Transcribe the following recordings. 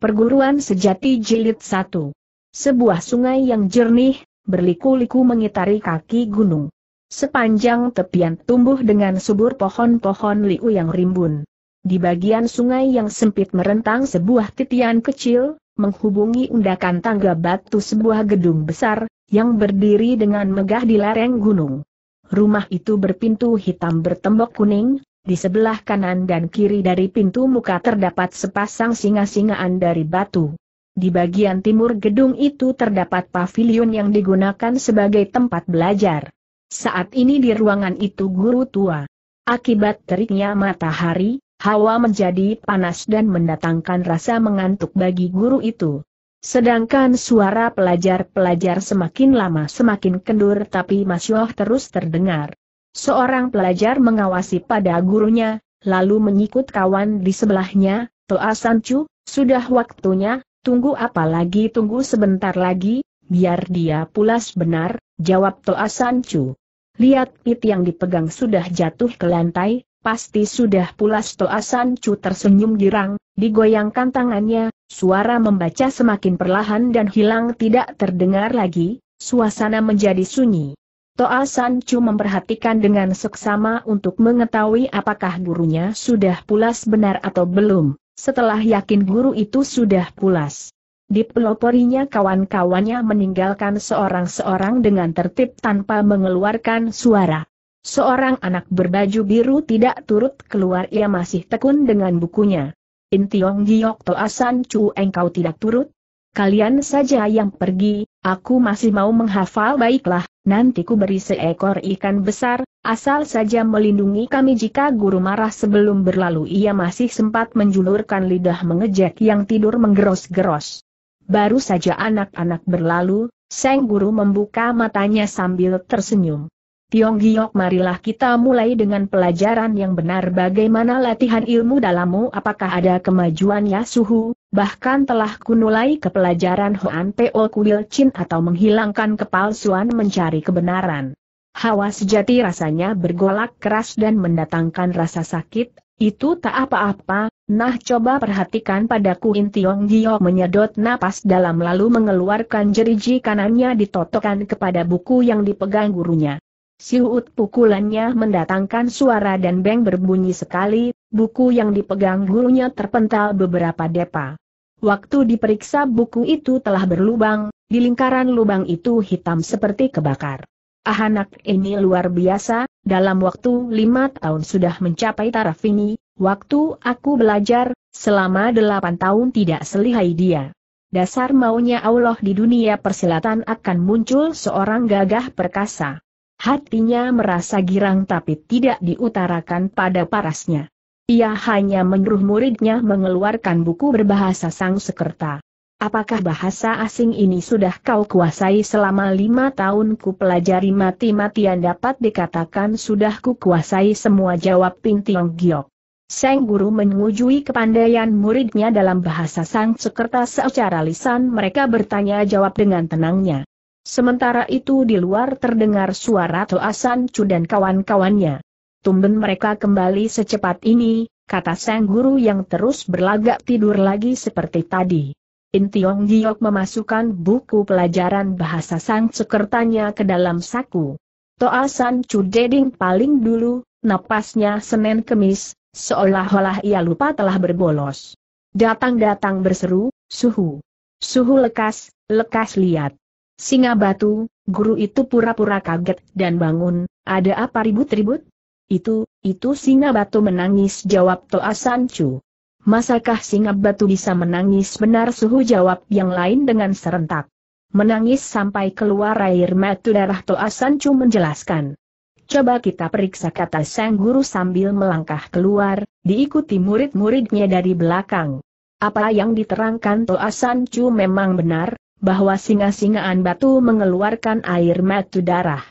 Perguruan Sejati Jilid 1 Sebuah sungai yang jernih, berliku-liku mengitari kaki gunung. Sepanjang tepian tumbuh dengan subur pohon-pohon liu yang rimbun. Di bagian sungai yang sempit merentang sebuah titian kecil, menghubungi undakan tangga batu sebuah gedung besar, yang berdiri dengan megah di lereng gunung. Rumah itu berpintu hitam bertembok kuning, di sebelah kanan dan kiri dari pintu muka terdapat sepasang singa-singaan dari batu. Di bagian timur gedung itu terdapat pavilion yang digunakan sebagai tempat belajar. Saat ini di ruangan itu guru tua. Akibat teriknya matahari, hawa menjadi panas dan mendatangkan rasa mengantuk bagi guru itu. Sedangkan suara pelajar-pelajar semakin lama semakin kendur tapi Masyoh terus terdengar. Seorang pelajar mengawasi pada gurunya, lalu menyikut kawan di sebelahnya, Toa Sancu, sudah waktunya, tunggu apa lagi tunggu sebentar lagi, biar dia pulas benar, jawab Toa Sancu. Lihat pit yang dipegang sudah jatuh ke lantai, Pasti sudah pulas Toa Sancu tersenyum girang, digoyangkan tangannya, suara membaca semakin perlahan dan hilang tidak terdengar lagi, suasana menjadi sunyi. Toa Chu memperhatikan dengan seksama untuk mengetahui apakah gurunya sudah pulas benar atau belum, setelah yakin guru itu sudah pulas. Dipeloporinya kawan-kawannya meninggalkan seorang-seorang dengan tertib tanpa mengeluarkan suara. Seorang anak berbaju biru tidak turut keluar ia masih tekun dengan bukunya. Intiong Giyok Toa Chu, engkau tidak turut? Kalian saja yang pergi, Aku masih mau menghafal baiklah, nanti ku beri seekor ikan besar, asal saja melindungi kami jika guru marah sebelum berlalu ia masih sempat menjulurkan lidah mengejek yang tidur menggeros-geros. Baru saja anak-anak berlalu, sang guru membuka matanya sambil tersenyum. Tiong Giok marilah kita mulai dengan pelajaran yang benar bagaimana latihan ilmu dalammu apakah ada kemajuan ya suhu, bahkan telah kunulai ke pelajaran Hoan Peo Kuil Chin atau menghilangkan kepalsuan mencari kebenaran. Hawa sejati rasanya bergolak keras dan mendatangkan rasa sakit, itu tak apa-apa, nah coba perhatikan pada kuin Tiong Giok menyedot napas dalam lalu mengeluarkan jeriji kanannya ditotokkan kepada buku yang dipegang gurunya. Siut pukulannya mendatangkan suara dan beng berbunyi sekali, buku yang dipegang gurunya terpental beberapa depa. Waktu diperiksa buku itu telah berlubang, di lingkaran lubang itu hitam seperti kebakar. Ah anak ini luar biasa, dalam waktu lima tahun sudah mencapai taraf ini, waktu aku belajar, selama delapan tahun tidak selihai dia. Dasar maunya Allah di dunia persilatan akan muncul seorang gagah perkasa. Hatinya merasa girang tapi tidak diutarakan pada parasnya. Ia hanya menyuruh muridnya mengeluarkan buku berbahasa Sang Sekerta. Apakah bahasa asing ini sudah kau kuasai selama lima tahun ku pelajari mati-matian dapat dikatakan sudah ku kuasai semua jawab Tiong Giok. Sang guru mengujui kepandaian muridnya dalam bahasa Sang Sekerta secara lisan mereka bertanya jawab dengan tenangnya. Sementara itu di luar terdengar suara Toasan Chu dan kawan-kawannya. Tumben mereka kembali secepat ini, kata sang guru yang terus berlagak tidur lagi seperti tadi. Intiong Giok memasukkan buku pelajaran bahasa sang sekertanya ke dalam saku. Toasan Chu Deding paling dulu, napasnya Senin Kemis, seolah-olah ia lupa telah berbolos. Datang-datang berseru, suhu. Suhu lekas, lekas lihat. Singa batu, guru itu pura-pura kaget dan bangun, ada apa ribut-ribut? Itu, itu singa batu menangis jawab Toa Sancu. Masakah singa batu bisa menangis benar suhu jawab yang lain dengan serentak. Menangis sampai keluar air mata darah Toa Sancu menjelaskan. Coba kita periksa kata sang guru sambil melangkah keluar, diikuti murid-muridnya dari belakang. Apa yang diterangkan Toa Sancu memang benar, bahwa singa-singaan batu mengeluarkan air mata darah.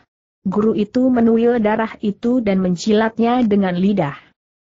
Guru itu menuil darah itu dan mencilatnya dengan lidah.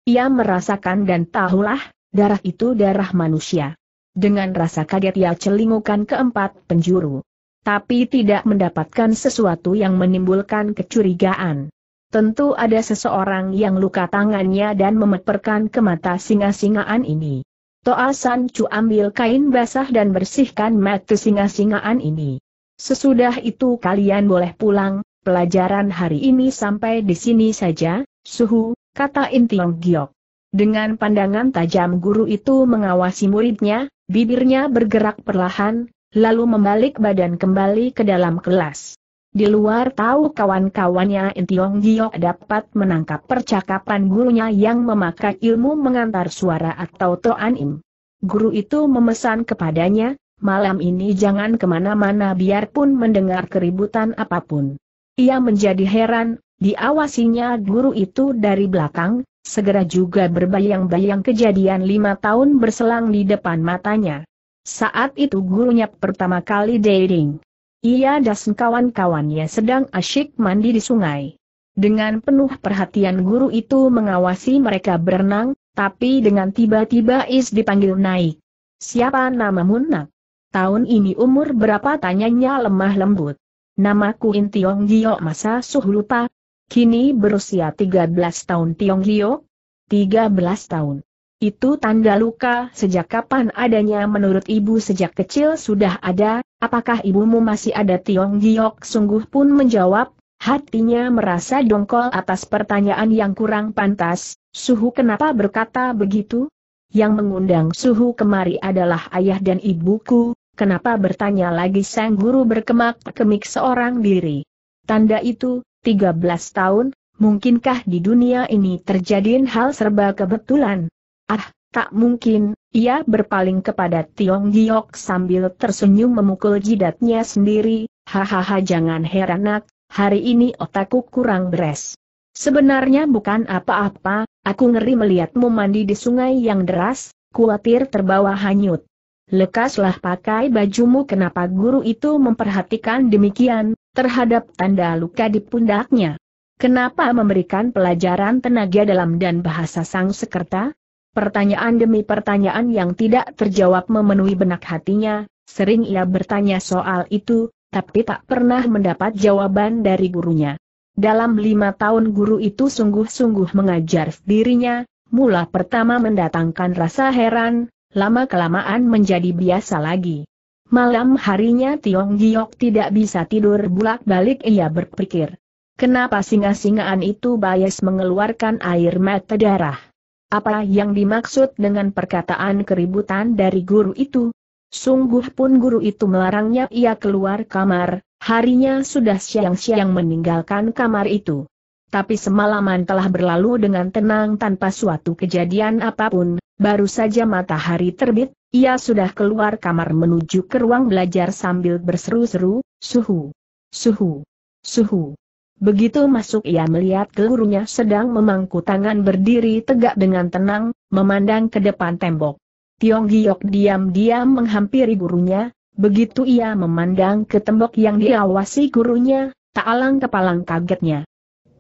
Ia merasakan dan tahulah, darah itu darah manusia. Dengan rasa kaget ia celingukan keempat penjuru. Tapi tidak mendapatkan sesuatu yang menimbulkan kecurigaan. Tentu ada seseorang yang luka tangannya dan memeperkan ke mata singa-singaan ini. Toa San Chu ambil kain basah dan bersihkan mata singa-singaan ini. Sesudah itu kalian boleh pulang, pelajaran hari ini sampai di sini saja, suhu, kata Intiong Giok. Dengan pandangan tajam guru itu mengawasi muridnya, bibirnya bergerak perlahan, lalu membalik badan kembali ke dalam kelas. Di luar tahu kawan-kawannya Intiong Giok dapat menangkap percakapan gurunya yang memakai ilmu mengantar suara atau toanim. Guru itu memesan kepadanya, malam ini jangan kemana-mana biarpun mendengar keributan apapun. Ia menjadi heran, diawasinya guru itu dari belakang, segera juga berbayang-bayang kejadian lima tahun berselang di depan matanya. Saat itu gurunya pertama kali dating. Ia dan kawan-kawannya sedang asyik mandi di sungai. Dengan penuh perhatian guru itu mengawasi mereka berenang, tapi dengan tiba-tiba Is dipanggil naik. Siapa nama Munak? Tahun ini umur berapa tanyanya lemah lembut. Namaku Tiong Gio masa suh lupa. Kini berusia 13 tahun Tiong Gio? 13 tahun. Itu tanda luka, sejak kapan adanya menurut ibu sejak kecil sudah ada, apakah ibumu masih ada Tiong Giok sungguh pun menjawab, hatinya merasa dongkol atas pertanyaan yang kurang pantas, suhu kenapa berkata begitu? Yang mengundang suhu kemari adalah ayah dan ibuku, kenapa bertanya lagi sang guru berkemak-kemik seorang diri? Tanda itu, 13 tahun, mungkinkah di dunia ini terjadi hal serba kebetulan? Ah, tak mungkin, ia berpaling kepada Tiong Giok sambil tersenyum memukul jidatnya sendiri, hahaha jangan heran nak, hari ini otakku kurang beres. Sebenarnya bukan apa-apa, aku ngeri melihatmu mandi di sungai yang deras, Kuatir terbawa hanyut. Lekaslah pakai bajumu kenapa guru itu memperhatikan demikian, terhadap tanda luka di pundaknya. Kenapa memberikan pelajaran tenaga dalam dan bahasa sang sekerta? Pertanyaan demi pertanyaan yang tidak terjawab memenuhi benak hatinya, sering ia bertanya soal itu, tapi tak pernah mendapat jawaban dari gurunya. Dalam lima tahun guru itu sungguh-sungguh mengajar dirinya, mula pertama mendatangkan rasa heran, lama-kelamaan menjadi biasa lagi. Malam harinya Tiong Giok tidak bisa tidur bulak-balik ia berpikir. Kenapa singa-singaan itu bias mengeluarkan air mata darah? Apa yang dimaksud dengan perkataan keributan dari guru itu? Sungguh pun guru itu melarangnya ia keluar kamar, harinya sudah siang-siang meninggalkan kamar itu. Tapi semalaman telah berlalu dengan tenang tanpa suatu kejadian apapun, baru saja matahari terbit, ia sudah keluar kamar menuju ke ruang belajar sambil berseru-seru, suhu, suhu, suhu. Begitu masuk ia melihat gurunya sedang memangku tangan berdiri tegak dengan tenang, memandang ke depan tembok. Tiong Giok diam-diam menghampiri gurunya, begitu ia memandang ke tembok yang diawasi gurunya, tak alang kepalang kagetnya.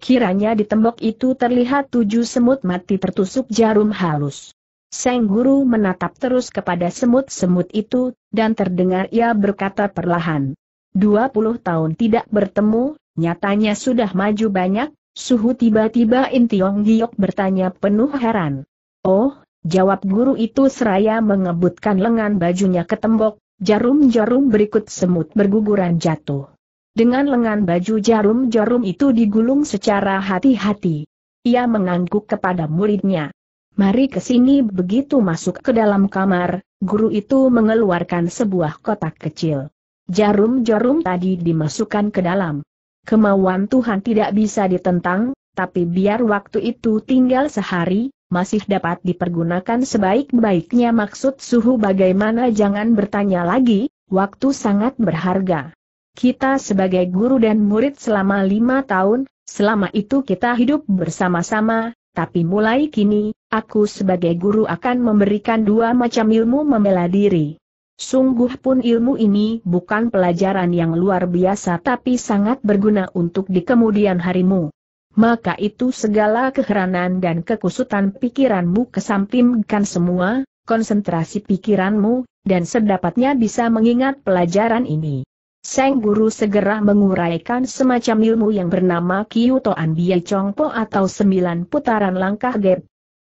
Kiranya di tembok itu terlihat tujuh semut mati tertusuk jarum halus. Seng Guru menatap terus kepada semut-semut itu, dan terdengar ia berkata perlahan. Dua puluh tahun tidak bertemu, Nyatanya sudah maju banyak, suhu tiba-tiba Intiong Giok bertanya penuh heran. Oh, jawab guru itu seraya mengebutkan lengan bajunya ke tembok, jarum-jarum berikut semut berguguran jatuh. Dengan lengan baju jarum-jarum itu digulung secara hati-hati. Ia mengangguk kepada muridnya. Mari ke sini begitu masuk ke dalam kamar, guru itu mengeluarkan sebuah kotak kecil. Jarum-jarum tadi dimasukkan ke dalam. Kemauan Tuhan tidak bisa ditentang, tapi biar waktu itu tinggal sehari, masih dapat dipergunakan sebaik-baiknya maksud suhu bagaimana jangan bertanya lagi, waktu sangat berharga. Kita sebagai guru dan murid selama lima tahun, selama itu kita hidup bersama-sama, tapi mulai kini, aku sebagai guru akan memberikan dua macam ilmu membela diri. Sungguh pun ilmu ini bukan pelajaran yang luar biasa tapi sangat berguna untuk di kemudian harimu. Maka itu segala keheranan dan kekusutan pikiranmu kesampingkan semua, konsentrasi pikiranmu, dan sedapatnya bisa mengingat pelajaran ini. Seng Guru segera menguraikan semacam ilmu yang bernama Kyotoan Anbiya Chongpo atau sembilan putaran langkah Gap,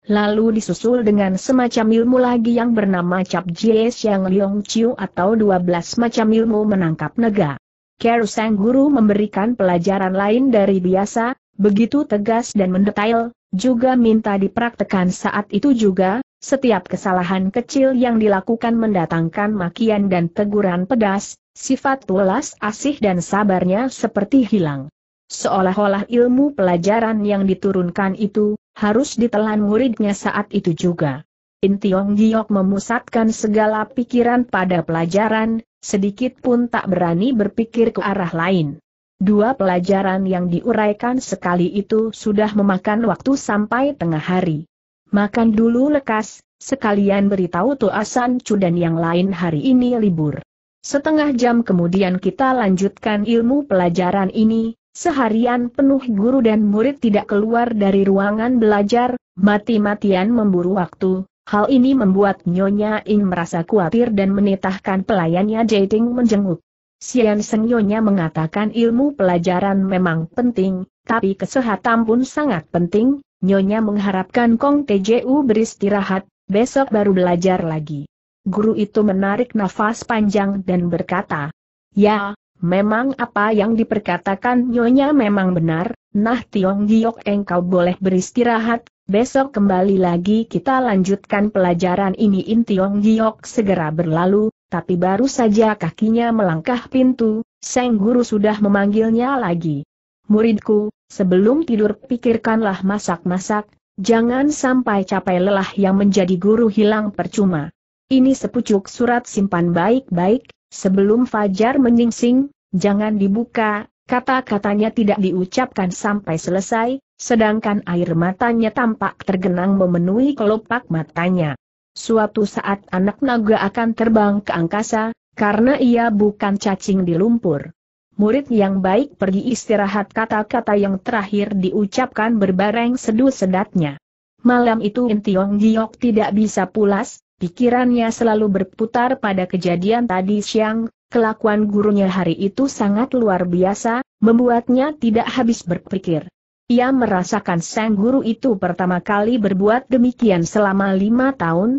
lalu disusul dengan semacam ilmu lagi yang bernama Cap Jie Xiang Liong Chiu atau 12 macam ilmu menangkap naga. Care Sang Guru memberikan pelajaran lain dari biasa, begitu tegas dan mendetail, juga minta dipraktekan saat itu juga, setiap kesalahan kecil yang dilakukan mendatangkan makian dan teguran pedas, sifat welas asih dan sabarnya seperti hilang. Seolah-olah ilmu pelajaran yang diturunkan itu, harus ditelan muridnya saat itu juga. In Tiong Giok memusatkan segala pikiran pada pelajaran, sedikit pun tak berani berpikir ke arah lain. Dua pelajaran yang diuraikan sekali itu sudah memakan waktu sampai tengah hari. Makan dulu lekas, sekalian beritahu Tuasan Cu dan yang lain hari ini libur. Setengah jam kemudian kita lanjutkan ilmu pelajaran ini, Seharian penuh guru dan murid tidak keluar dari ruangan belajar, mati-matian memburu waktu. Hal ini membuat Nyonya Ing merasa khawatir dan menitahkan pelayannya Jating menjenguk. Sian Seng Nyonya mengatakan ilmu pelajaran memang penting, tapi kesehatan pun sangat penting, Nyonya mengharapkan Kong TJU beristirahat, besok baru belajar lagi. Guru itu menarik nafas panjang dan berkata, Ya, Memang apa yang diperkatakan Nyonya memang benar, nah Tiong Giok engkau boleh beristirahat, besok kembali lagi kita lanjutkan pelajaran ini In Tiong Giok segera berlalu, tapi baru saja kakinya melangkah pintu, Seng Guru sudah memanggilnya lagi. Muridku, sebelum tidur pikirkanlah masak-masak, jangan sampai capai lelah yang menjadi guru hilang percuma. Ini sepucuk surat simpan baik-baik, Sebelum Fajar menyingsing, jangan dibuka, kata-katanya tidak diucapkan sampai selesai, sedangkan air matanya tampak tergenang memenuhi kelopak matanya. Suatu saat anak naga akan terbang ke angkasa, karena ia bukan cacing di lumpur. Murid yang baik pergi istirahat kata-kata yang terakhir diucapkan berbareng seduh sedatnya. Malam itu Intiong Giok tidak bisa pulas, Pikirannya selalu berputar pada kejadian tadi siang, kelakuan gurunya hari itu sangat luar biasa, membuatnya tidak habis berpikir. Ia merasakan sang guru itu pertama kali berbuat demikian selama lima tahun.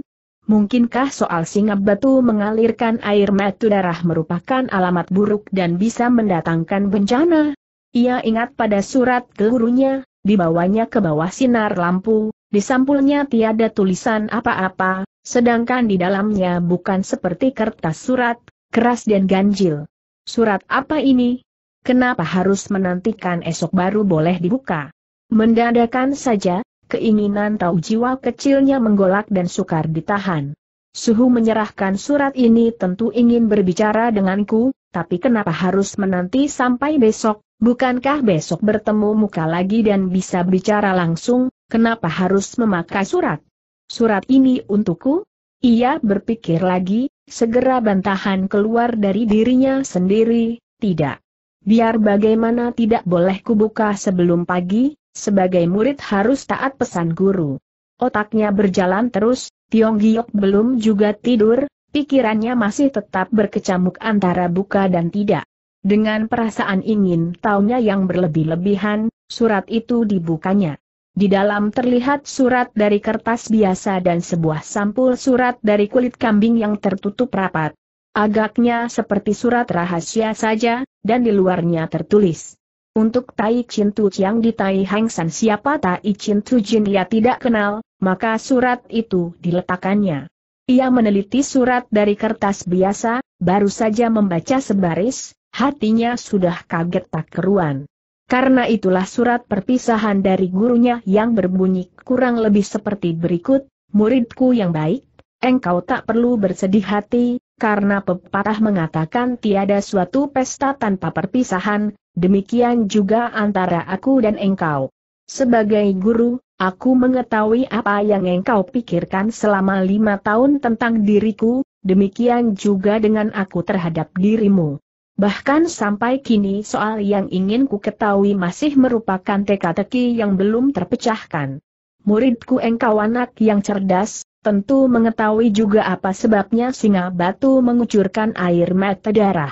Mungkinkah soal singap batu mengalirkan air mata darah merupakan alamat buruk dan bisa mendatangkan bencana? Ia ingat pada surat ke gurunya, dibawanya ke bawah sinar lampu, di sampulnya tiada tulisan apa-apa, sedangkan di dalamnya bukan seperti kertas surat, keras dan ganjil. Surat apa ini? Kenapa harus menantikan esok baru boleh dibuka? Mendadakan saja, keinginan tahu jiwa kecilnya menggolak dan sukar ditahan. Suhu menyerahkan surat ini tentu ingin berbicara denganku, tapi kenapa harus menanti sampai besok, bukankah besok bertemu muka lagi dan bisa bicara langsung, Kenapa harus memakai surat? Surat ini untukku? Ia berpikir lagi, segera bantahan keluar dari dirinya sendiri, tidak. Biar bagaimana tidak boleh kubuka sebelum pagi, sebagai murid harus taat pesan guru. Otaknya berjalan terus, Tiong Giok belum juga tidur, pikirannya masih tetap berkecamuk antara buka dan tidak. Dengan perasaan ingin taunya yang berlebih-lebihan, surat itu dibukanya. Di dalam terlihat surat dari kertas biasa dan sebuah sampul surat dari kulit kambing yang tertutup rapat. Agaknya seperti surat rahasia saja, dan di luarnya tertulis. Untuk Tai Chin Tu Chiang di Tai Hang San siapa Tai Chin Tu Jin ia tidak kenal, maka surat itu diletakkannya. Ia meneliti surat dari kertas biasa, baru saja membaca sebaris, hatinya sudah kaget tak keruan. Karena itulah surat perpisahan dari gurunya yang berbunyi kurang lebih seperti berikut, muridku yang baik, engkau tak perlu bersedih hati, karena pepatah mengatakan tiada suatu pesta tanpa perpisahan, demikian juga antara aku dan engkau. Sebagai guru, aku mengetahui apa yang engkau pikirkan selama lima tahun tentang diriku, demikian juga dengan aku terhadap dirimu. Bahkan sampai kini soal yang ingin ku ketahui masih merupakan teka-teki yang belum terpecahkan. Muridku engkau anak yang cerdas, tentu mengetahui juga apa sebabnya singa batu mengucurkan air mata darah.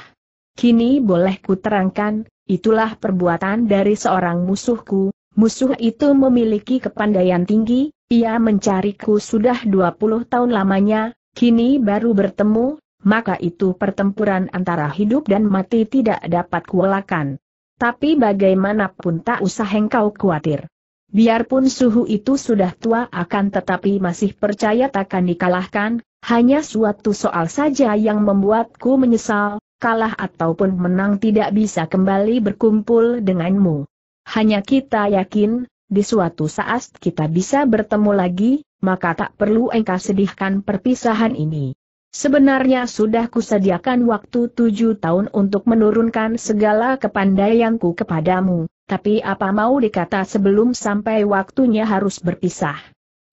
Kini boleh ku terangkan, itulah perbuatan dari seorang musuhku, musuh itu memiliki kepandaian tinggi, ia mencariku sudah 20 tahun lamanya, kini baru bertemu, maka itu pertempuran antara hidup dan mati tidak dapat kuelakan. Tapi bagaimanapun tak usah engkau khawatir. Biarpun suhu itu sudah tua akan tetapi masih percaya takkan dikalahkan, hanya suatu soal saja yang membuatku menyesal, kalah ataupun menang tidak bisa kembali berkumpul denganmu. Hanya kita yakin, di suatu saat kita bisa bertemu lagi, maka tak perlu engkau sedihkan perpisahan ini. Sebenarnya sudah kusediakan waktu tujuh tahun untuk menurunkan segala kepandaianku kepadamu, tapi apa mau dikata sebelum sampai waktunya harus berpisah.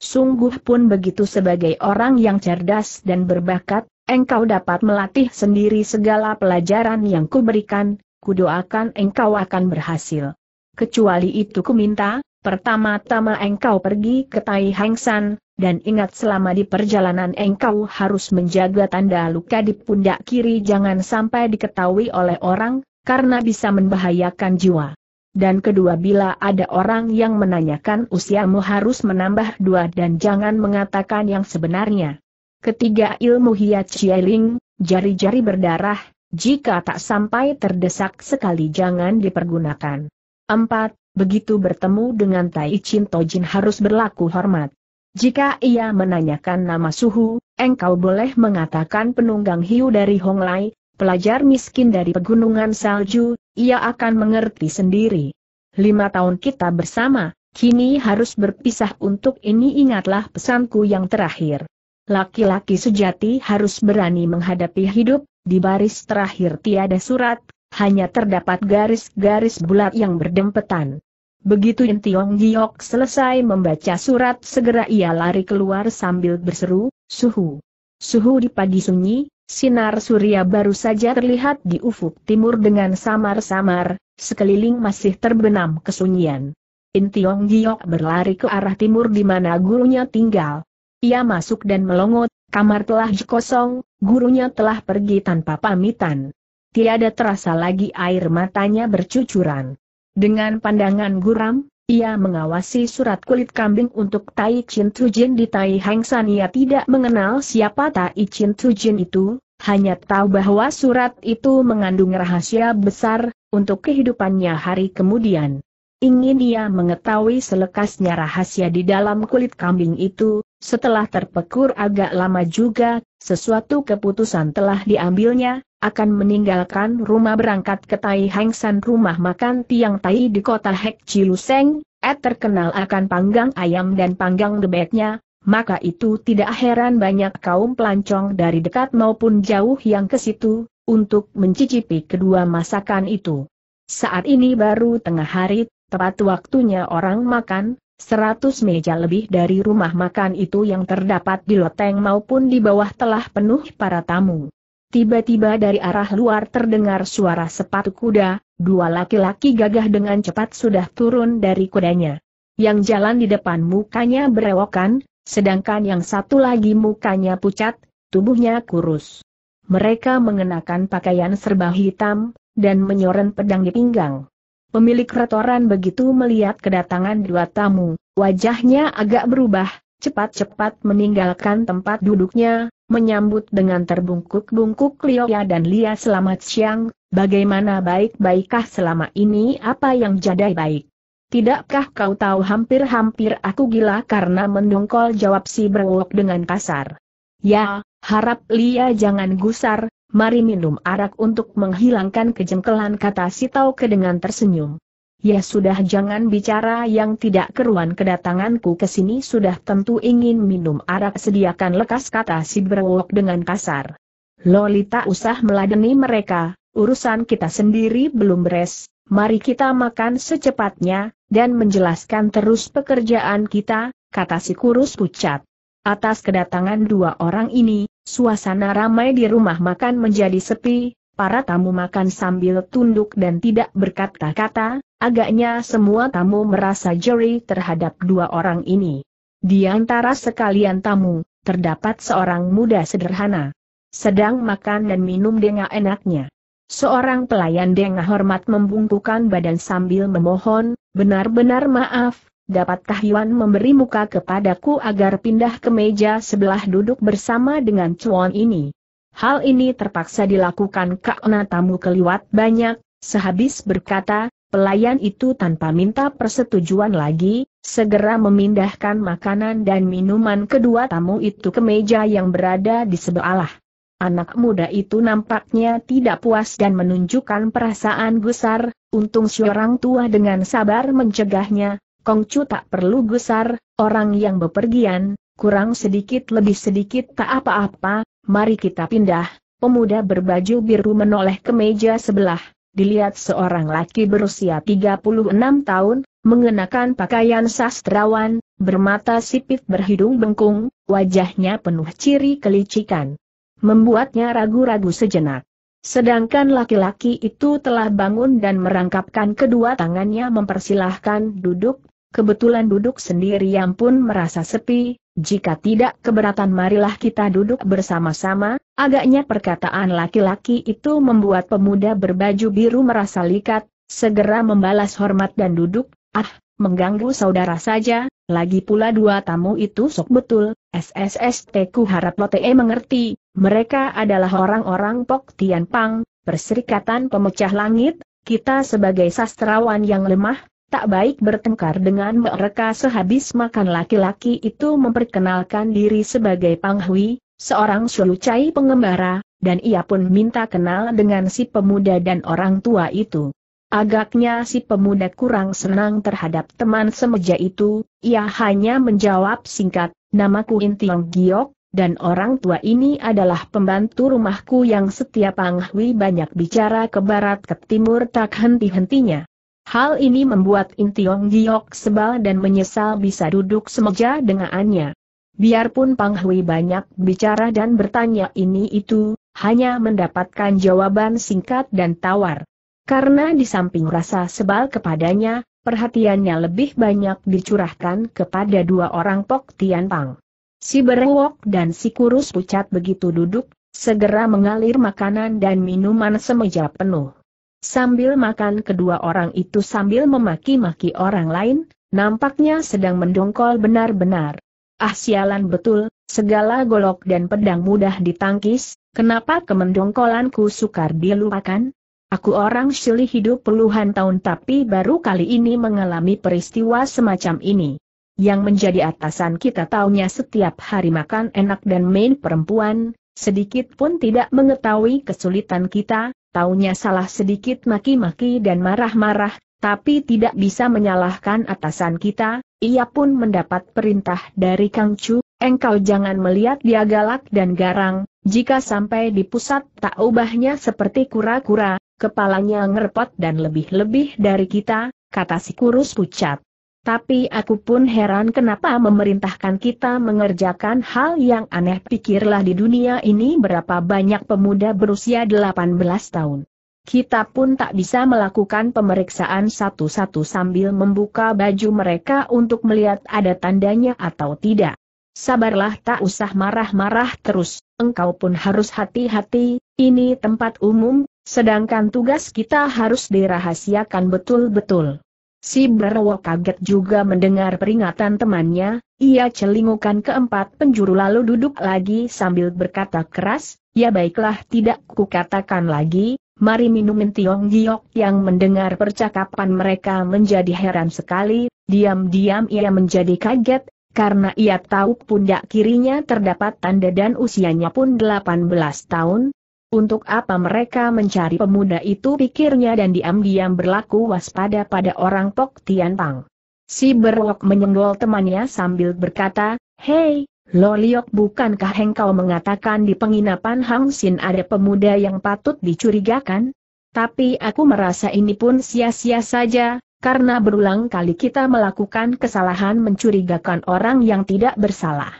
Sungguh pun begitu sebagai orang yang cerdas dan berbakat, engkau dapat melatih sendiri segala pelajaran yang kuberikan, kudoakan engkau akan berhasil. Kecuali itu kuminta, pertama-tama engkau pergi ke Tai Hang San, dan ingat selama di perjalanan engkau harus menjaga tanda luka di pundak kiri jangan sampai diketahui oleh orang, karena bisa membahayakan jiwa. Dan kedua bila ada orang yang menanyakan usiamu harus menambah dua dan jangan mengatakan yang sebenarnya. Ketiga ilmu hiat cieling jari-jari berdarah, jika tak sampai terdesak sekali jangan dipergunakan. Empat Begitu bertemu dengan Tai Chin Tojin harus berlaku hormat. Jika ia menanyakan nama suhu, engkau boleh mengatakan penunggang hiu dari Hong Lai, pelajar miskin dari pegunungan salju, ia akan mengerti sendiri. Lima tahun kita bersama, kini harus berpisah untuk ini ingatlah pesanku yang terakhir. Laki-laki sejati harus berani menghadapi hidup, di baris terakhir tiada surat, hanya terdapat garis-garis bulat yang berdempetan. Begitu Tiong Giok selesai membaca surat segera ia lari keluar sambil berseru, Suhu. Suhu di pagi sunyi, sinar surya baru saja terlihat di ufuk timur dengan samar-samar, sekeliling masih terbenam kesunyian. Intiong Giok berlari ke arah timur di mana gurunya tinggal. Ia masuk dan melongot, kamar telah kosong, gurunya telah pergi tanpa pamitan. Tiada terasa lagi air matanya bercucuran. Dengan pandangan guram, ia mengawasi surat kulit kambing untuk Tai Chin Jin di Tai Hang San. Ia tidak mengenal siapa Tai Chin Jin itu, hanya tahu bahwa surat itu mengandung rahasia besar, untuk kehidupannya hari kemudian. Ingin ia mengetahui selekasnya rahasia di dalam kulit kambing itu, setelah terpekur agak lama juga, sesuatu keputusan telah diambilnya, akan meninggalkan rumah berangkat ke Tai Hang San rumah makan Tiang Tai di kota Hek Chiluseng, Ed eh, terkenal akan panggang ayam dan panggang bebeknya, maka itu tidak heran banyak kaum pelancong dari dekat maupun jauh yang ke situ, untuk mencicipi kedua masakan itu. Saat ini baru tengah hari, tepat waktunya orang makan, 100 meja lebih dari rumah makan itu yang terdapat di loteng maupun di bawah telah penuh para tamu. Tiba-tiba dari arah luar terdengar suara sepatu kuda, dua laki-laki gagah dengan cepat sudah turun dari kudanya. Yang jalan di depan mukanya berewokan, sedangkan yang satu lagi mukanya pucat, tubuhnya kurus. Mereka mengenakan pakaian serba hitam, dan menyoren pedang di pinggang. Pemilik restoran begitu melihat kedatangan dua tamu, wajahnya agak berubah, cepat-cepat meninggalkan tempat duduknya, menyambut dengan terbungkuk-bungkuk Lioya dan Lia selamat siang, bagaimana baik-baikkah selama ini apa yang jadai baik? Tidakkah kau tahu hampir-hampir aku gila karena mendongkol jawab si berwok dengan kasar. Ya, harap Lia jangan gusar, mari minum arak untuk menghilangkan kejengkelan kata si Tauke dengan tersenyum. Ya sudah jangan bicara yang tidak keruan kedatanganku ke sini sudah tentu ingin minum arak sediakan lekas kata si berwok dengan kasar. Lolita usah meladeni mereka, urusan kita sendiri belum beres, mari kita makan secepatnya, dan menjelaskan terus pekerjaan kita, kata si kurus pucat. Atas kedatangan dua orang ini, suasana ramai di rumah makan menjadi sepi, Para tamu makan sambil tunduk dan tidak berkata-kata, agaknya semua tamu merasa jeri terhadap dua orang ini. Di antara sekalian tamu, terdapat seorang muda sederhana. Sedang makan dan minum dengan enaknya. Seorang pelayan dengan hormat membungkukan badan sambil memohon, benar-benar maaf, dapatkah Yuan memberi muka kepadaku agar pindah ke meja sebelah duduk bersama dengan cuan ini? Hal ini terpaksa dilakukan karena tamu keliwat banyak, sehabis berkata, pelayan itu tanpa minta persetujuan lagi, segera memindahkan makanan dan minuman kedua tamu itu ke meja yang berada di sebelah. Anak muda itu nampaknya tidak puas dan menunjukkan perasaan gusar, untung si orang tua dengan sabar mencegahnya, Kongcu tak perlu gusar, orang yang bepergian, kurang sedikit lebih sedikit tak apa-apa, Mari kita pindah, pemuda berbaju biru menoleh ke meja sebelah, dilihat seorang laki berusia 36 tahun, mengenakan pakaian sastrawan, bermata sipit berhidung bengkung, wajahnya penuh ciri kelicikan. Membuatnya ragu-ragu sejenak. Sedangkan laki-laki itu telah bangun dan merangkapkan kedua tangannya mempersilahkan duduk, kebetulan duduk sendirian pun merasa sepi, jika tidak keberatan marilah kita duduk bersama-sama, agaknya perkataan laki-laki itu membuat pemuda berbaju biru merasa likat, segera membalas hormat dan duduk, ah, mengganggu saudara saja, lagi pula dua tamu itu sok betul, SSST ku harap te mengerti, mereka adalah orang-orang Pok Tian Pang, Perserikatan Pemecah Langit, kita sebagai sastrawan yang lemah, tak baik bertengkar dengan mereka sehabis makan laki-laki itu memperkenalkan diri sebagai Panghui, seorang sulucai pengembara, dan ia pun minta kenal dengan si pemuda dan orang tua itu. Agaknya si pemuda kurang senang terhadap teman semeja itu, ia hanya menjawab singkat, namaku Intiong Giok, dan orang tua ini adalah pembantu rumahku yang setiap Pang banyak bicara ke barat ke timur tak henti-hentinya. Hal ini membuat In Tiong Giok sebal dan menyesal bisa duduk semeja dengannya. Biarpun Pang Hui banyak bicara dan bertanya ini itu, hanya mendapatkan jawaban singkat dan tawar. Karena di samping rasa sebal kepadanya, perhatiannya lebih banyak dicurahkan kepada dua orang Pok Tian Pang. Si Berwok dan si Kurus Pucat begitu duduk, segera mengalir makanan dan minuman semeja penuh. Sambil makan kedua orang itu sambil memaki-maki orang lain, nampaknya sedang mendongkol benar-benar. Ah sialan betul, segala golok dan pedang mudah ditangkis, kenapa kemendongkolanku sukar dilupakan? Aku orang silih hidup puluhan tahun tapi baru kali ini mengalami peristiwa semacam ini. Yang menjadi atasan kita taunya setiap hari makan enak dan main perempuan, sedikit pun tidak mengetahui kesulitan kita, taunya salah sedikit maki-maki dan marah-marah, tapi tidak bisa menyalahkan atasan kita, ia pun mendapat perintah dari Kang Chu, engkau jangan melihat dia galak dan garang, jika sampai di pusat tak ubahnya seperti kura-kura, kepalanya ngerpot dan lebih-lebih dari kita, kata si kurus pucat. Tapi aku pun heran kenapa memerintahkan kita mengerjakan hal yang aneh pikirlah di dunia ini berapa banyak pemuda berusia 18 tahun. Kita pun tak bisa melakukan pemeriksaan satu-satu sambil membuka baju mereka untuk melihat ada tandanya atau tidak. Sabarlah tak usah marah-marah terus, engkau pun harus hati-hati, ini tempat umum, sedangkan tugas kita harus dirahasiakan betul-betul. Si Brawo kaget juga mendengar peringatan temannya, ia celingukan keempat penjuru lalu duduk lagi sambil berkata keras, ya baiklah tidak kukatakan lagi, mari minum Tiong Giok yang mendengar percakapan mereka menjadi heran sekali, diam-diam ia menjadi kaget, karena ia tahu pundak kirinya terdapat tanda dan usianya pun 18 tahun, untuk apa mereka mencari pemuda itu pikirnya dan diam-diam berlaku waspada pada orang Pok Tian Pang. Si Berwok menyenggol temannya sambil berkata, Hei, Loliok bukankah engkau mengatakan di penginapan Hang Sin ada pemuda yang patut dicurigakan? Tapi aku merasa ini pun sia-sia saja, karena berulang kali kita melakukan kesalahan mencurigakan orang yang tidak bersalah.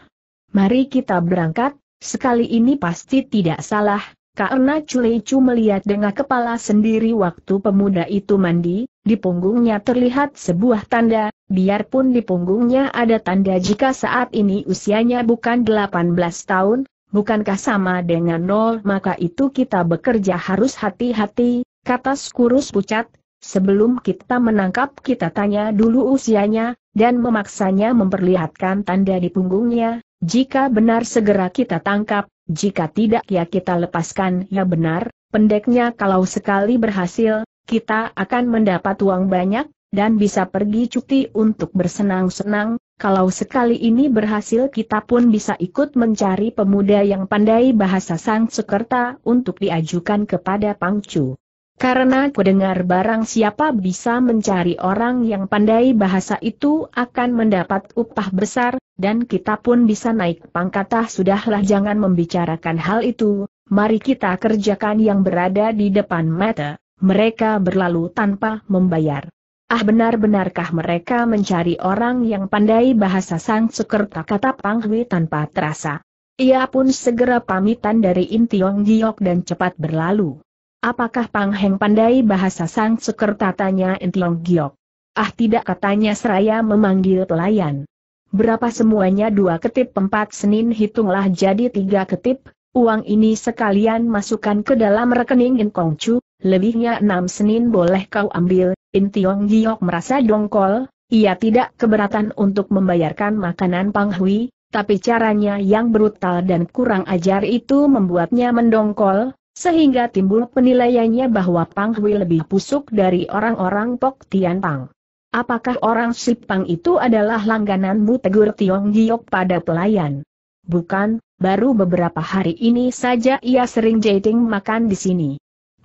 Mari kita berangkat, sekali ini pasti tidak salah, karena Culecu melihat dengan kepala sendiri waktu pemuda itu mandi, di punggungnya terlihat sebuah tanda, biarpun di punggungnya ada tanda jika saat ini usianya bukan 18 tahun, bukankah sama dengan nol maka itu kita bekerja harus hati-hati, kata skurus pucat, sebelum kita menangkap kita tanya dulu usianya, dan memaksanya memperlihatkan tanda di punggungnya, jika benar segera kita tangkap, jika tidak ya kita lepaskan ya benar, pendeknya kalau sekali berhasil, kita akan mendapat uang banyak, dan bisa pergi cuti untuk bersenang-senang, kalau sekali ini berhasil kita pun bisa ikut mencari pemuda yang pandai bahasa Sang Sekerta untuk diajukan kepada Pangcu. Karena kudengar barang siapa bisa mencari orang yang pandai bahasa itu akan mendapat upah besar, dan kita pun bisa naik pangkat sudahlah jangan membicarakan hal itu, mari kita kerjakan yang berada di depan mata, mereka berlalu tanpa membayar. Ah benar-benarkah mereka mencari orang yang pandai bahasa sang sekerta kata Panghui tanpa terasa. Ia pun segera pamitan dari Intiong Giok dan cepat berlalu. Apakah Pang Heng pandai bahasa Sang Sekerta tanya Entlong Giok? Ah tidak katanya seraya memanggil pelayan. Berapa semuanya dua ketip empat Senin hitunglah jadi tiga ketip, uang ini sekalian masukkan ke dalam rekening In Kong Chu, lebihnya enam Senin boleh kau ambil, In Giok merasa dongkol, ia tidak keberatan untuk membayarkan makanan Pang Hui, tapi caranya yang brutal dan kurang ajar itu membuatnya mendongkol, sehingga timbul penilaiannya bahwa Pang Hui lebih pusuk dari orang-orang Pok Tian Pang. Apakah orang Sipang itu adalah langgananmu tegur Tiong Giok pada pelayan? Bukan, baru beberapa hari ini saja ia sering jating makan di sini.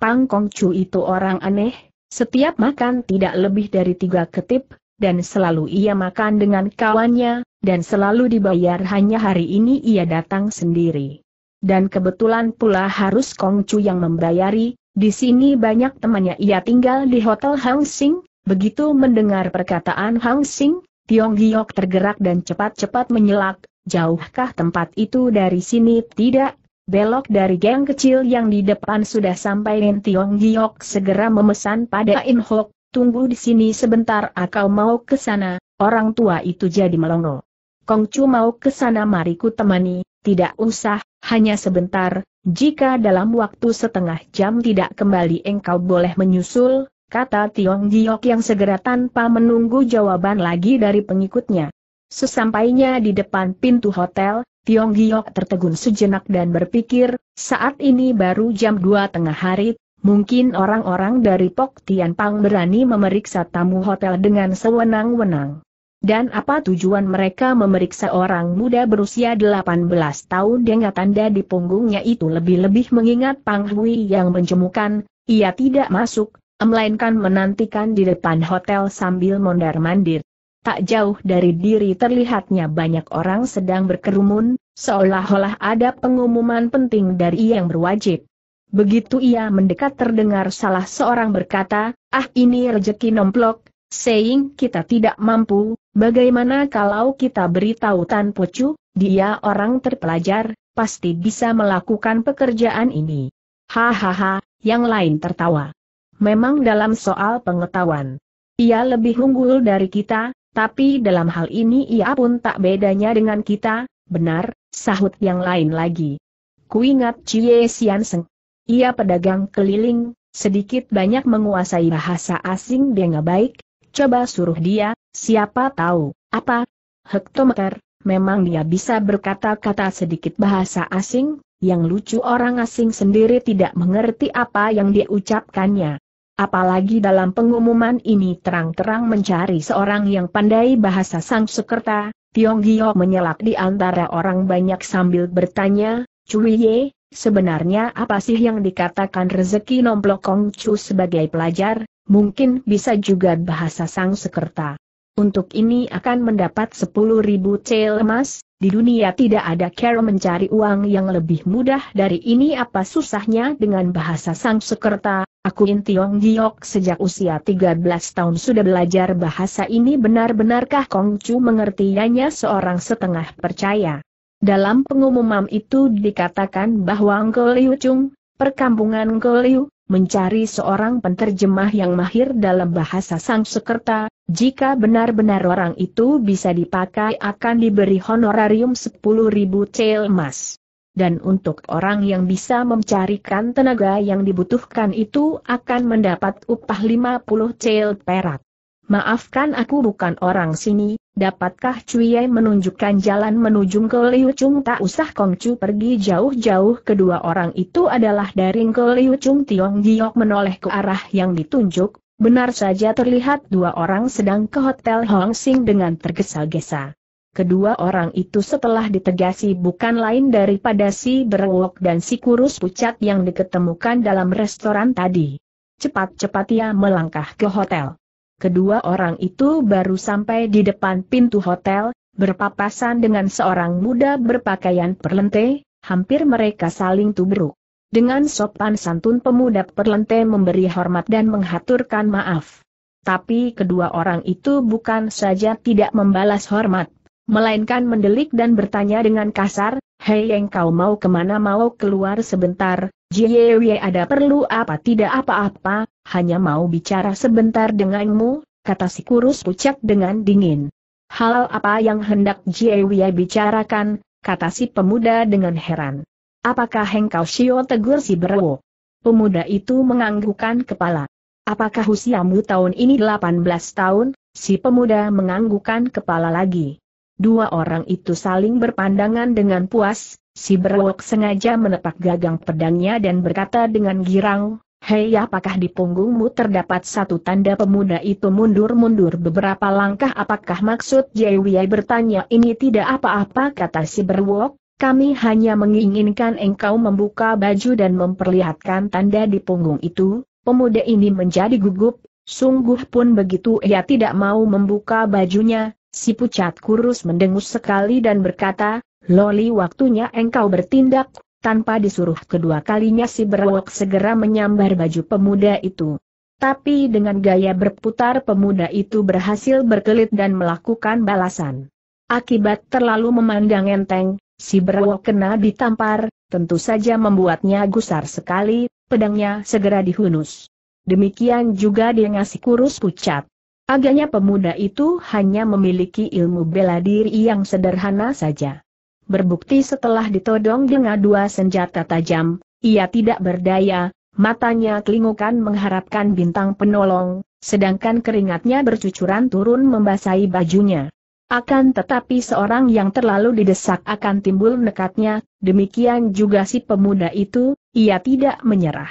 Pang Kong Chu itu orang aneh, setiap makan tidak lebih dari tiga ketip, dan selalu ia makan dengan kawannya, dan selalu dibayar hanya hari ini ia datang sendiri. Dan kebetulan pula harus Kongcu yang membayari, di sini banyak temannya ia tinggal di Hotel Hang Sing, begitu mendengar perkataan Hang Sing, Tiong Giok tergerak dan cepat-cepat menyelak, jauhkah tempat itu dari sini? Tidak, belok dari geng kecil yang di depan sudah sampai Tiong Giok segera memesan pada In Hok, tunggu di sini sebentar akau mau ke sana, orang tua itu jadi melongo. Kongcu mau ke sana mariku temani, tidak usah, hanya sebentar, jika dalam waktu setengah jam tidak kembali engkau boleh menyusul, kata Tiong Giok yang segera tanpa menunggu jawaban lagi dari pengikutnya. Sesampainya di depan pintu hotel, Tiong Giok tertegun sejenak dan berpikir, saat ini baru jam dua tengah hari, mungkin orang-orang dari Pok Tian Pang berani memeriksa tamu hotel dengan sewenang-wenang. Dan apa tujuan mereka memeriksa orang muda berusia 18 tahun dengan tanda di punggungnya itu lebih-lebih mengingat Pang Hui yang menjemukan, ia tidak masuk, melainkan menantikan di depan hotel sambil mondar-mandir. Tak jauh dari diri terlihatnya banyak orang sedang berkerumun, seolah-olah ada pengumuman penting dari yang berwajib. Begitu ia mendekat terdengar salah seorang berkata, ah ini rejeki nomplok, saying kita tidak mampu, Bagaimana kalau kita beritahu Tan Pocu, dia orang terpelajar, pasti bisa melakukan pekerjaan ini. Hahaha, yang lain tertawa. Memang dalam soal pengetahuan, ia lebih unggul dari kita, tapi dalam hal ini ia pun tak bedanya dengan kita, benar, sahut yang lain lagi. Kuingat Cie Sian Ia pedagang keliling, sedikit banyak menguasai bahasa asing dengan baik, coba suruh dia, Siapa tahu, apa? Hektometer, memang dia bisa berkata-kata sedikit bahasa asing, yang lucu orang asing sendiri tidak mengerti apa yang dia ucapkannya. Apalagi dalam pengumuman ini terang-terang mencari seorang yang pandai bahasa sang sekerta, Tiong Gio menyelak di antara orang banyak sambil bertanya, Cui Ye, sebenarnya apa sih yang dikatakan rezeki nomplok Chu sebagai pelajar, mungkin bisa juga bahasa sang sekerta. Untuk ini akan mendapat 10.000 cel emas, di dunia tidak ada cara mencari uang yang lebih mudah dari ini apa susahnya dengan bahasa sang sekerta, aku Tiong Giok sejak usia 13 tahun sudah belajar bahasa ini benar-benarkah Kong Chu mengertiannya seorang setengah percaya. Dalam pengumuman itu dikatakan bahwa Ngo Liu Chung, perkampungan Ngo Liu, mencari seorang penterjemah yang mahir dalam bahasa Sangsekerta, jika benar-benar orang itu bisa dipakai akan diberi honorarium 10.000 cel emas. Dan untuk orang yang bisa mencarikan tenaga yang dibutuhkan itu akan mendapat upah 50 cel perak. Maafkan aku bukan orang sini, Dapatkah Cuiye menunjukkan jalan menuju ke Liu Chung tak usah Kong Chu pergi jauh-jauh kedua orang itu adalah dari ke Liu Chung Tiong Giok menoleh ke arah yang ditunjuk, benar saja terlihat dua orang sedang ke Hotel Hong Sing dengan tergesa-gesa. Kedua orang itu setelah ditegasi bukan lain daripada si Berwok dan si Kurus Pucat yang diketemukan dalam restoran tadi. Cepat-cepat ia melangkah ke hotel kedua orang itu baru sampai di depan pintu hotel, berpapasan dengan seorang muda berpakaian perlente, hampir mereka saling tubruk. Dengan sopan santun pemuda perlente memberi hormat dan menghaturkan maaf. Tapi kedua orang itu bukan saja tidak membalas hormat, melainkan mendelik dan bertanya dengan kasar, Hei engkau mau kemana mau keluar sebentar, Jie ada perlu apa tidak apa-apa, hanya mau bicara sebentar denganmu, kata si kurus pucak dengan dingin. Hal apa yang hendak Jie bicarakan, kata si pemuda dengan heran. Apakah hengkau Shio tegur si berwo? Pemuda itu menganggukkan kepala. Apakah usiamu tahun ini 18 tahun? Si pemuda menganggukkan kepala lagi. Dua orang itu saling berpandangan dengan puas, Si Berwok sengaja menepak gagang pedangnya dan berkata dengan girang, Hei apakah di punggungmu terdapat satu tanda pemuda itu mundur-mundur beberapa langkah apakah maksud Yewiai bertanya ini tidak apa-apa kata si Berwok, kami hanya menginginkan engkau membuka baju dan memperlihatkan tanda di punggung itu, pemuda ini menjadi gugup, sungguh pun begitu ia tidak mau membuka bajunya, si pucat kurus mendengus sekali dan berkata, Loli waktunya engkau bertindak, tanpa disuruh kedua kalinya si berwok segera menyambar baju pemuda itu. Tapi dengan gaya berputar pemuda itu berhasil berkelit dan melakukan balasan. Akibat terlalu memandang enteng, si berwok kena ditampar, tentu saja membuatnya gusar sekali, pedangnya segera dihunus. Demikian juga dia ngasih kurus pucat. Agaknya pemuda itu hanya memiliki ilmu bela diri yang sederhana saja berbukti setelah ditodong dengan dua senjata tajam, ia tidak berdaya, matanya kelingukan mengharapkan bintang penolong, sedangkan keringatnya bercucuran turun membasahi bajunya. Akan tetapi seorang yang terlalu didesak akan timbul nekatnya, demikian juga si pemuda itu, ia tidak menyerah.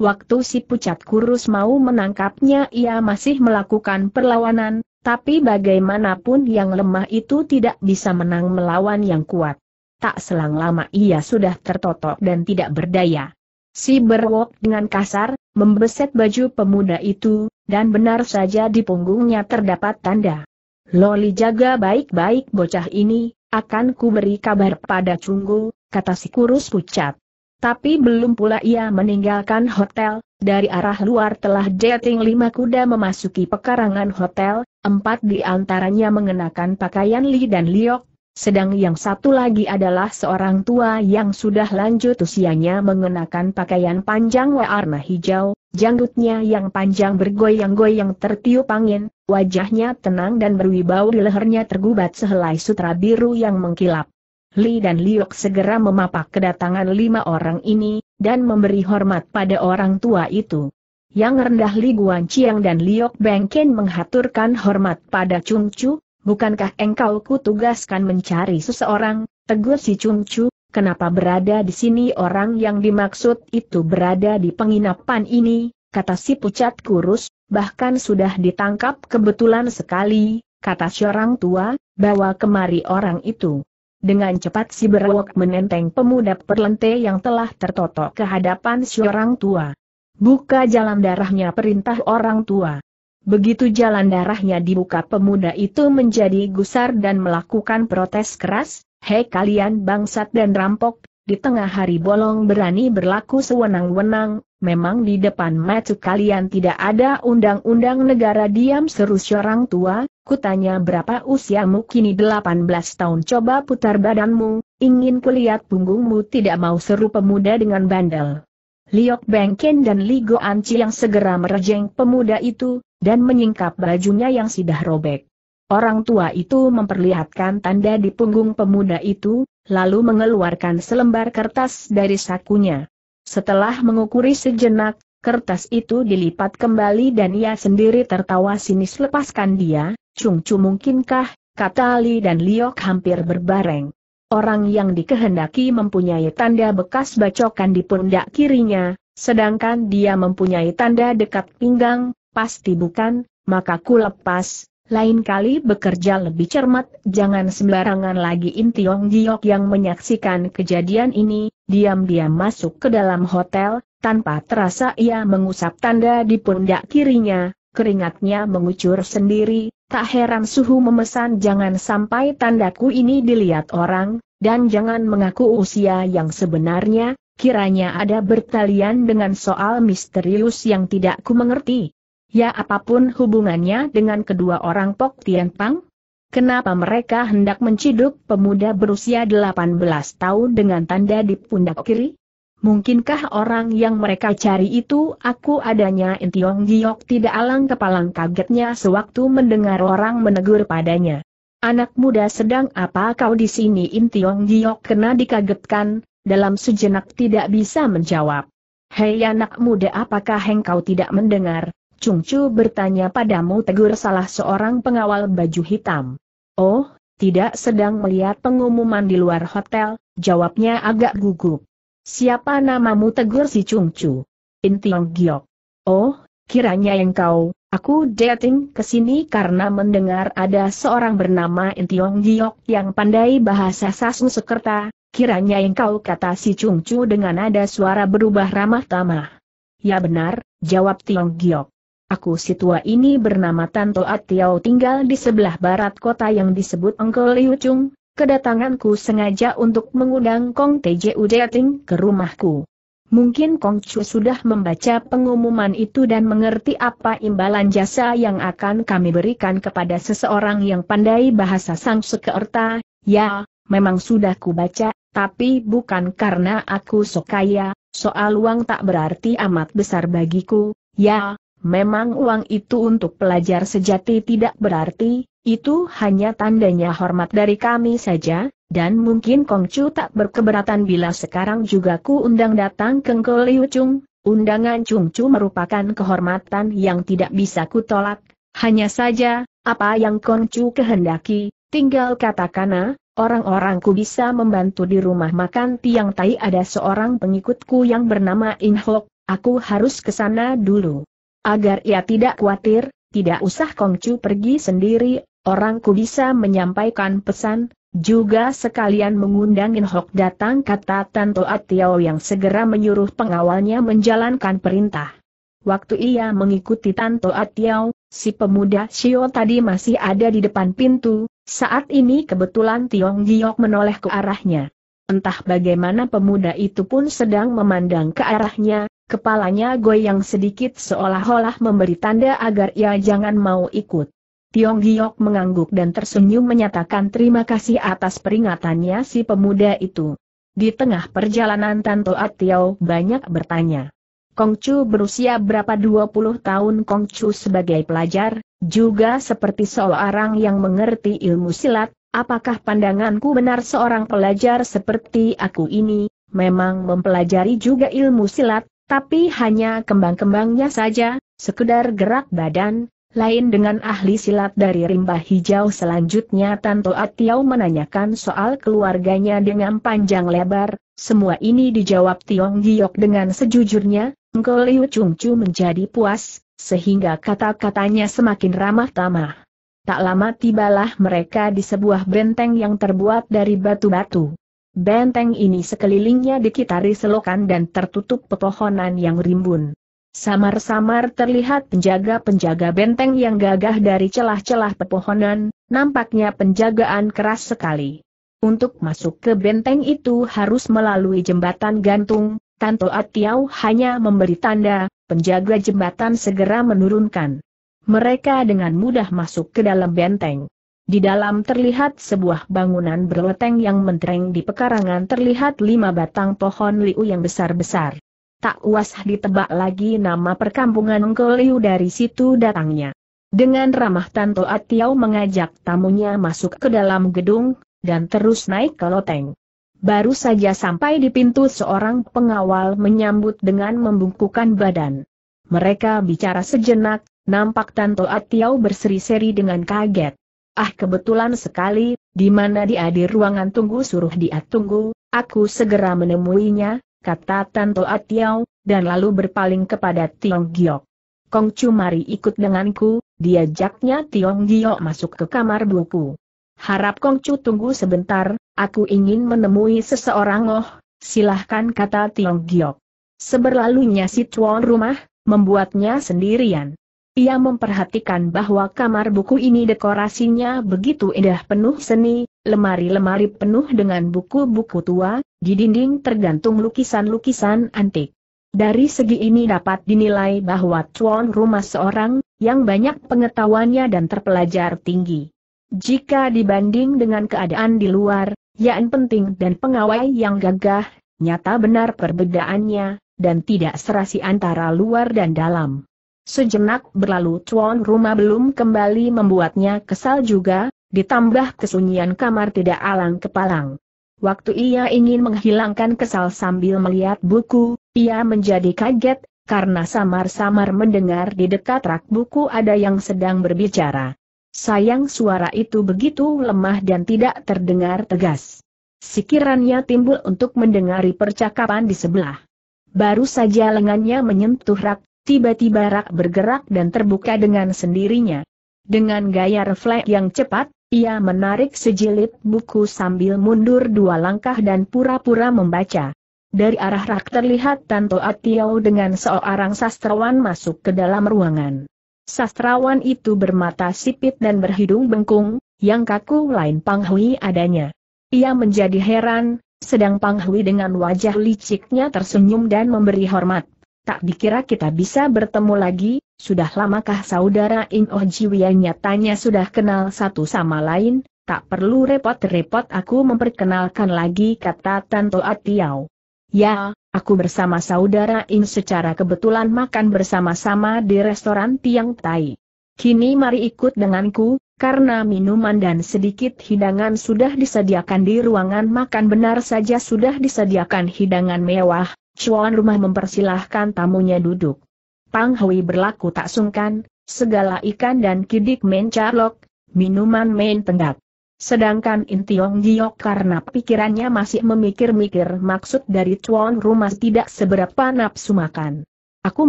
Waktu si pucat kurus mau menangkapnya ia masih melakukan perlawanan, tapi bagaimanapun yang lemah itu tidak bisa menang melawan yang kuat. Tak selang lama ia sudah tertotok dan tidak berdaya. Si berwok dengan kasar, membeset baju pemuda itu, dan benar saja di punggungnya terdapat tanda. Loli jaga baik-baik bocah ini, akan ku beri kabar pada Cunggu, kata si kurus pucat. Tapi belum pula ia meninggalkan hotel, dari arah luar telah dating lima kuda memasuki pekarangan hotel, empat di antaranya mengenakan pakaian Li dan Liok, sedang yang satu lagi adalah seorang tua yang sudah lanjut usianya mengenakan pakaian panjang warna hijau, janggutnya yang panjang bergoyang-goyang tertiup angin, wajahnya tenang dan berwibawa di lehernya tergubat sehelai sutra biru yang mengkilap. Li dan Liok segera memapak kedatangan lima orang ini, dan memberi hormat pada orang tua itu. Yang rendah Li Guan dan Liok Bengken menghaturkan hormat pada Chung Chu, bukankah engkau kutugaskan mencari seseorang, tegur si Chung Chu, kenapa berada di sini orang yang dimaksud itu berada di penginapan ini, kata si pucat kurus, bahkan sudah ditangkap kebetulan sekali, kata seorang tua, bawa kemari orang itu. Dengan cepat si berwok menenteng pemuda perlente yang telah tertotok ke hadapan si orang tua. Buka jalan darahnya perintah orang tua. Begitu jalan darahnya dibuka pemuda itu menjadi gusar dan melakukan protes keras, Hei kalian bangsat dan rampok, di tengah hari bolong berani berlaku sewenang-wenang, memang di depan mata kalian tidak ada undang-undang negara diam seru seorang tua, kutanya berapa usiamu kini delapan belas tahun coba putar badanmu, ingin kulihat punggungmu tidak mau seru pemuda dengan bandel. Liok Bengken dan Ligo Anci yang segera merejeng pemuda itu, dan menyingkap bajunya yang sudah robek. Orang tua itu memperlihatkan tanda di punggung pemuda itu, lalu mengeluarkan selembar kertas dari sakunya. Setelah mengukuri sejenak, kertas itu dilipat kembali dan ia sendiri tertawa sinis lepaskan dia, Chung Chu mungkinkah, kata Li dan Liok hampir berbareng. Orang yang dikehendaki mempunyai tanda bekas bacokan di pundak kirinya, sedangkan dia mempunyai tanda dekat pinggang, pasti bukan, maka ku lepas, lain kali bekerja lebih cermat, jangan sembarangan lagi Intiong Giok yang menyaksikan kejadian ini, diam-diam masuk ke dalam hotel, tanpa terasa ia mengusap tanda di pundak kirinya, keringatnya mengucur sendiri, tak heran suhu memesan jangan sampai tandaku ini dilihat orang, dan jangan mengaku usia yang sebenarnya, kiranya ada bertalian dengan soal misterius yang tidak ku mengerti. Ya apapun hubungannya dengan kedua orang Pok Tian Pang? Kenapa mereka hendak menciduk pemuda berusia 18 tahun dengan tanda di pundak kiri? Mungkinkah orang yang mereka cari itu aku adanya Intiong Giok tidak alang kepalang kagetnya sewaktu mendengar orang menegur padanya. Anak muda sedang apa kau di sini Intiong Giok kena dikagetkan, dalam sejenak tidak bisa menjawab. Hei anak muda apakah engkau tidak mendengar, Chung Chu bertanya padamu tegur salah seorang pengawal baju hitam. Oh, tidak sedang melihat pengumuman di luar hotel, jawabnya agak gugup. Siapa namamu tegur si Chung Chu? In Tiong Giok. Oh, kiranya yang kau, aku dating ke sini karena mendengar ada seorang bernama In Tiong Giok yang pandai bahasa sekerta, kiranya yang kau kata si Chung Chu dengan ada suara berubah ramah tamah. Ya benar, jawab Tiong Giok. Aku si tua ini bernama Tanto Atiau tinggal di sebelah barat kota yang disebut Engkol Liucung. Kedatanganku sengaja untuk mengundang Kong Teje Jating ke rumahku. Mungkin Kong Chu sudah membaca pengumuman itu dan mengerti apa imbalan jasa yang akan kami berikan kepada seseorang yang pandai bahasa Sang Sekerta. Ya, memang sudah kubaca, tapi bukan karena aku sok kaya, soal uang tak berarti amat besar bagiku. Ya, Memang uang itu untuk pelajar sejati tidak berarti, itu hanya tandanya hormat dari kami saja, dan mungkin Kongcu tak berkeberatan bila sekarang juga ku undang datang ke Liu Chung, undangan Chung Chu merupakan kehormatan yang tidak bisa ku tolak. hanya saja, apa yang Kongcu kehendaki, tinggal katakanlah. orang-orangku bisa membantu di rumah makan tiang tai ada seorang pengikutku yang bernama In Hok, aku harus ke sana dulu. Agar ia tidak khawatir, tidak usah Kongcu pergi sendiri, orangku bisa menyampaikan pesan, juga sekalian mengundang Inhok datang kata Tanto Atiao yang segera menyuruh pengawalnya menjalankan perintah. Waktu ia mengikuti Tanto Atiao, si pemuda Xiao tadi masih ada di depan pintu, saat ini kebetulan Tiong Giok menoleh ke arahnya. Entah bagaimana pemuda itu pun sedang memandang ke arahnya, Kepalanya goyang sedikit seolah-olah memberi tanda agar ia jangan mau ikut. Tiong Giok mengangguk dan tersenyum menyatakan terima kasih atas peringatannya si pemuda itu. Di tengah perjalanan Tanto Atiau banyak bertanya. Kongcu berusia berapa 20 tahun Kongcu sebagai pelajar, juga seperti seorang yang mengerti ilmu silat, apakah pandanganku benar seorang pelajar seperti aku ini, memang mempelajari juga ilmu silat, tapi hanya kembang-kembangnya saja, sekedar gerak badan, lain dengan ahli silat dari rimba hijau selanjutnya Tanto Atiau menanyakan soal keluarganya dengan panjang lebar, semua ini dijawab Tiong Giok dengan sejujurnya, Ngo Liu Chung Chu menjadi puas, sehingga kata-katanya semakin ramah tamah. Tak lama tibalah mereka di sebuah benteng yang terbuat dari batu-batu. Benteng ini sekelilingnya dikitari selokan dan tertutup pepohonan yang rimbun. Samar-samar terlihat penjaga-penjaga benteng yang gagah dari celah-celah pepohonan, nampaknya penjagaan keras sekali. Untuk masuk ke benteng itu harus melalui jembatan gantung, Tanto Atiau hanya memberi tanda, penjaga jembatan segera menurunkan. Mereka dengan mudah masuk ke dalam benteng. Di dalam terlihat sebuah bangunan berleteng yang mentereng di pekarangan terlihat lima batang pohon liu yang besar-besar. Tak uas ditebak lagi nama perkampungan Ngkoliu dari situ datangnya. Dengan ramah Tanto Atiau mengajak tamunya masuk ke dalam gedung, dan terus naik ke loteng. Baru saja sampai di pintu seorang pengawal menyambut dengan membungkukan badan. Mereka bicara sejenak, nampak Tanto Atiau berseri-seri dengan kaget. Ah kebetulan sekali, di mana dia di ruangan tunggu suruh dia tunggu, aku segera menemuinya, kata Tanto Atiau, dan lalu berpaling kepada Tiong Giok. Kong Chu mari ikut denganku, diajaknya Tiong Giok masuk ke kamar buku. Harap Kong Chu tunggu sebentar, aku ingin menemui seseorang oh, silahkan kata Tiong Giok. Seberlalunya si tuan rumah, membuatnya sendirian. Ia memperhatikan bahwa kamar buku ini dekorasinya begitu indah penuh seni, lemari-lemari penuh dengan buku-buku tua, di dinding tergantung lukisan-lukisan antik. Dari segi ini dapat dinilai bahwa tuan rumah seorang, yang banyak pengetahuannya dan terpelajar tinggi. Jika dibanding dengan keadaan di luar, yang penting dan pengawai yang gagah, nyata benar perbedaannya, dan tidak serasi antara luar dan dalam. Sejenak berlalu tuan rumah belum kembali membuatnya kesal juga, ditambah kesunyian kamar tidak alang kepalang. Waktu ia ingin menghilangkan kesal sambil melihat buku, ia menjadi kaget, karena samar-samar mendengar di dekat rak buku ada yang sedang berbicara. Sayang suara itu begitu lemah dan tidak terdengar tegas. Sikirannya timbul untuk mendengari percakapan di sebelah. Baru saja lengannya menyentuh rak, tiba-tiba rak bergerak dan terbuka dengan sendirinya. Dengan gaya refleks yang cepat, ia menarik sejilid buku sambil mundur dua langkah dan pura-pura membaca. Dari arah rak terlihat Tanto Atiau dengan seorang sastrawan masuk ke dalam ruangan. Sastrawan itu bermata sipit dan berhidung bengkung, yang kaku lain Panghui adanya. Ia menjadi heran, sedang Panghui dengan wajah liciknya tersenyum dan memberi hormat tak dikira kita bisa bertemu lagi, sudah lamakah saudara In Oh Jiwia nyatanya sudah kenal satu sama lain, tak perlu repot-repot aku memperkenalkan lagi kata Tanto Atiau. Ya, aku bersama saudara In secara kebetulan makan bersama-sama di restoran Tiang Tai. Kini mari ikut denganku, karena minuman dan sedikit hidangan sudah disediakan di ruangan makan benar saja sudah disediakan hidangan mewah, Cuan rumah mempersilahkan tamunya duduk. Pang Hui berlaku tak sungkan, segala ikan dan kidik main carlok, minuman main tenggak. Sedangkan Intiong Giok karena pikirannya masih memikir-mikir maksud dari cuan rumah tidak seberapa nafsu makan. Aku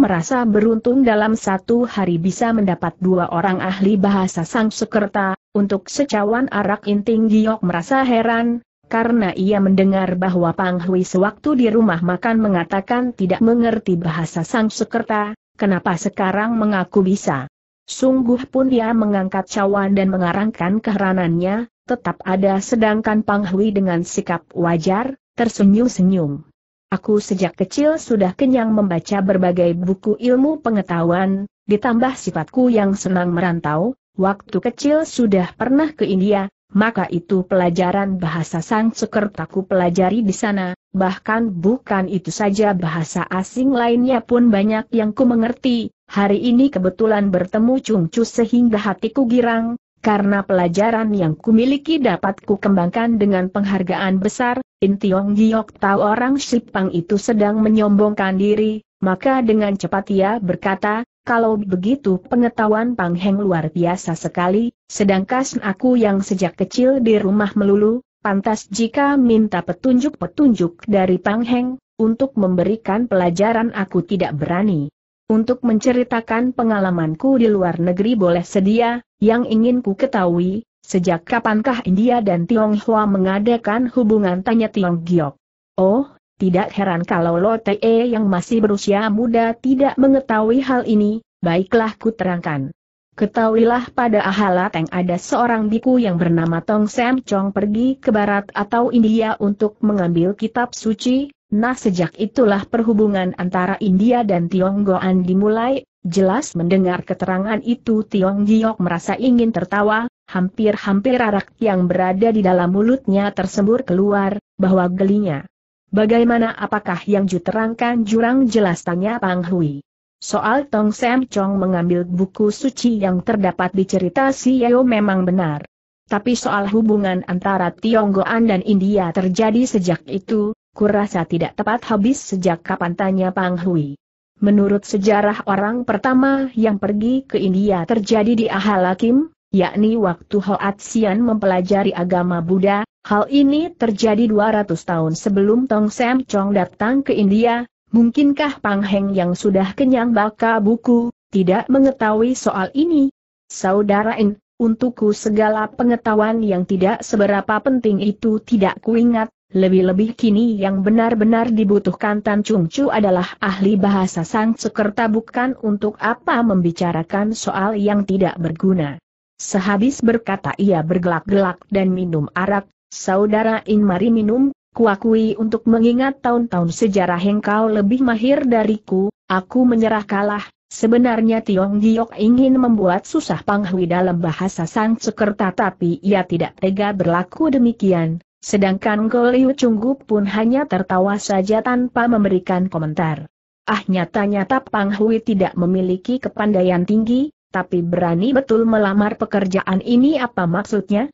merasa beruntung dalam satu hari bisa mendapat dua orang ahli bahasa sang sekerta, untuk secawan arak Inting Giok merasa heran, karena ia mendengar bahwa Pang Hui sewaktu di rumah makan mengatakan tidak mengerti bahasa sang sekerta, kenapa sekarang mengaku bisa. Sungguh pun dia mengangkat cawan dan mengarangkan keheranannya, tetap ada sedangkan Pang Hui dengan sikap wajar, tersenyum-senyum. Aku sejak kecil sudah kenyang membaca berbagai buku ilmu pengetahuan, ditambah sifatku yang senang merantau, waktu kecil sudah pernah ke India, maka itu pelajaran bahasa Sang Sekertaku pelajari di sana, bahkan bukan itu saja bahasa asing lainnya pun banyak yang ku mengerti, hari ini kebetulan bertemu Chung Chu sehingga hatiku girang, karena pelajaran yang kumiliki dapat ku kembangkan dengan penghargaan besar, Tiong Giok tahu orang Sipang itu sedang menyombongkan diri, maka dengan cepat ia berkata, kalau begitu pengetahuan Pang Heng luar biasa sekali, sedangkan aku yang sejak kecil di rumah melulu, pantas jika minta petunjuk-petunjuk dari Pang Heng, untuk memberikan pelajaran aku tidak berani. Untuk menceritakan pengalamanku di luar negeri boleh sedia, yang ingin ku ketahui, sejak kapankah India dan Tionghoa mengadakan hubungan tanya Tiong Giok? Oh, tidak heran kalau Lotte yang masih berusia muda tidak mengetahui hal ini, baiklah ku terangkan. Ketahuilah pada yang ada seorang biku yang bernama Tong Sam Chong pergi ke barat atau India untuk mengambil kitab suci, nah sejak itulah perhubungan antara India dan Tionggoan dimulai, jelas mendengar keterangan itu Tiong Giok merasa ingin tertawa, hampir-hampir arak yang berada di dalam mulutnya tersembur keluar, bahwa gelinya. Bagaimana apakah yang diterangkan jurang jelas tanya Pang Hui. Soal Tong Sam Chong mengambil buku suci yang terdapat di cerita Si Yeo memang benar. Tapi soal hubungan antara Tionggoan dan India terjadi sejak itu, kurasa tidak tepat habis sejak kapan tanya Pang Hui. Menurut sejarah orang pertama yang pergi ke India terjadi di Ahalakim, yakni waktu Hoat Sian mempelajari agama Buddha, Hal ini terjadi 200 tahun sebelum Tong Sam Chong datang ke India, mungkinkah Pang Heng yang sudah kenyang baka buku, tidak mengetahui soal ini? Saudara In, untukku segala pengetahuan yang tidak seberapa penting itu tidak kuingat, lebih-lebih kini yang benar-benar dibutuhkan Tan Chung Chu adalah ahli bahasa Sang Sekerta bukan untuk apa membicarakan soal yang tidak berguna. Sehabis berkata ia bergelak-gelak dan minum arak, Saudara In mari minum, kuakui untuk mengingat tahun-tahun sejarah yang lebih mahir dariku, aku menyerah kalah. Sebenarnya Tiong Giok ingin membuat susah Pang Hui dalam bahasa Sang Sekerta tapi ia tidak tega berlaku demikian, sedangkan Goliu Liu Chunggup pun hanya tertawa saja tanpa memberikan komentar. Ah nyatanya Tap Pang Hui tidak memiliki kepandaian tinggi, tapi berani betul melamar pekerjaan ini apa maksudnya?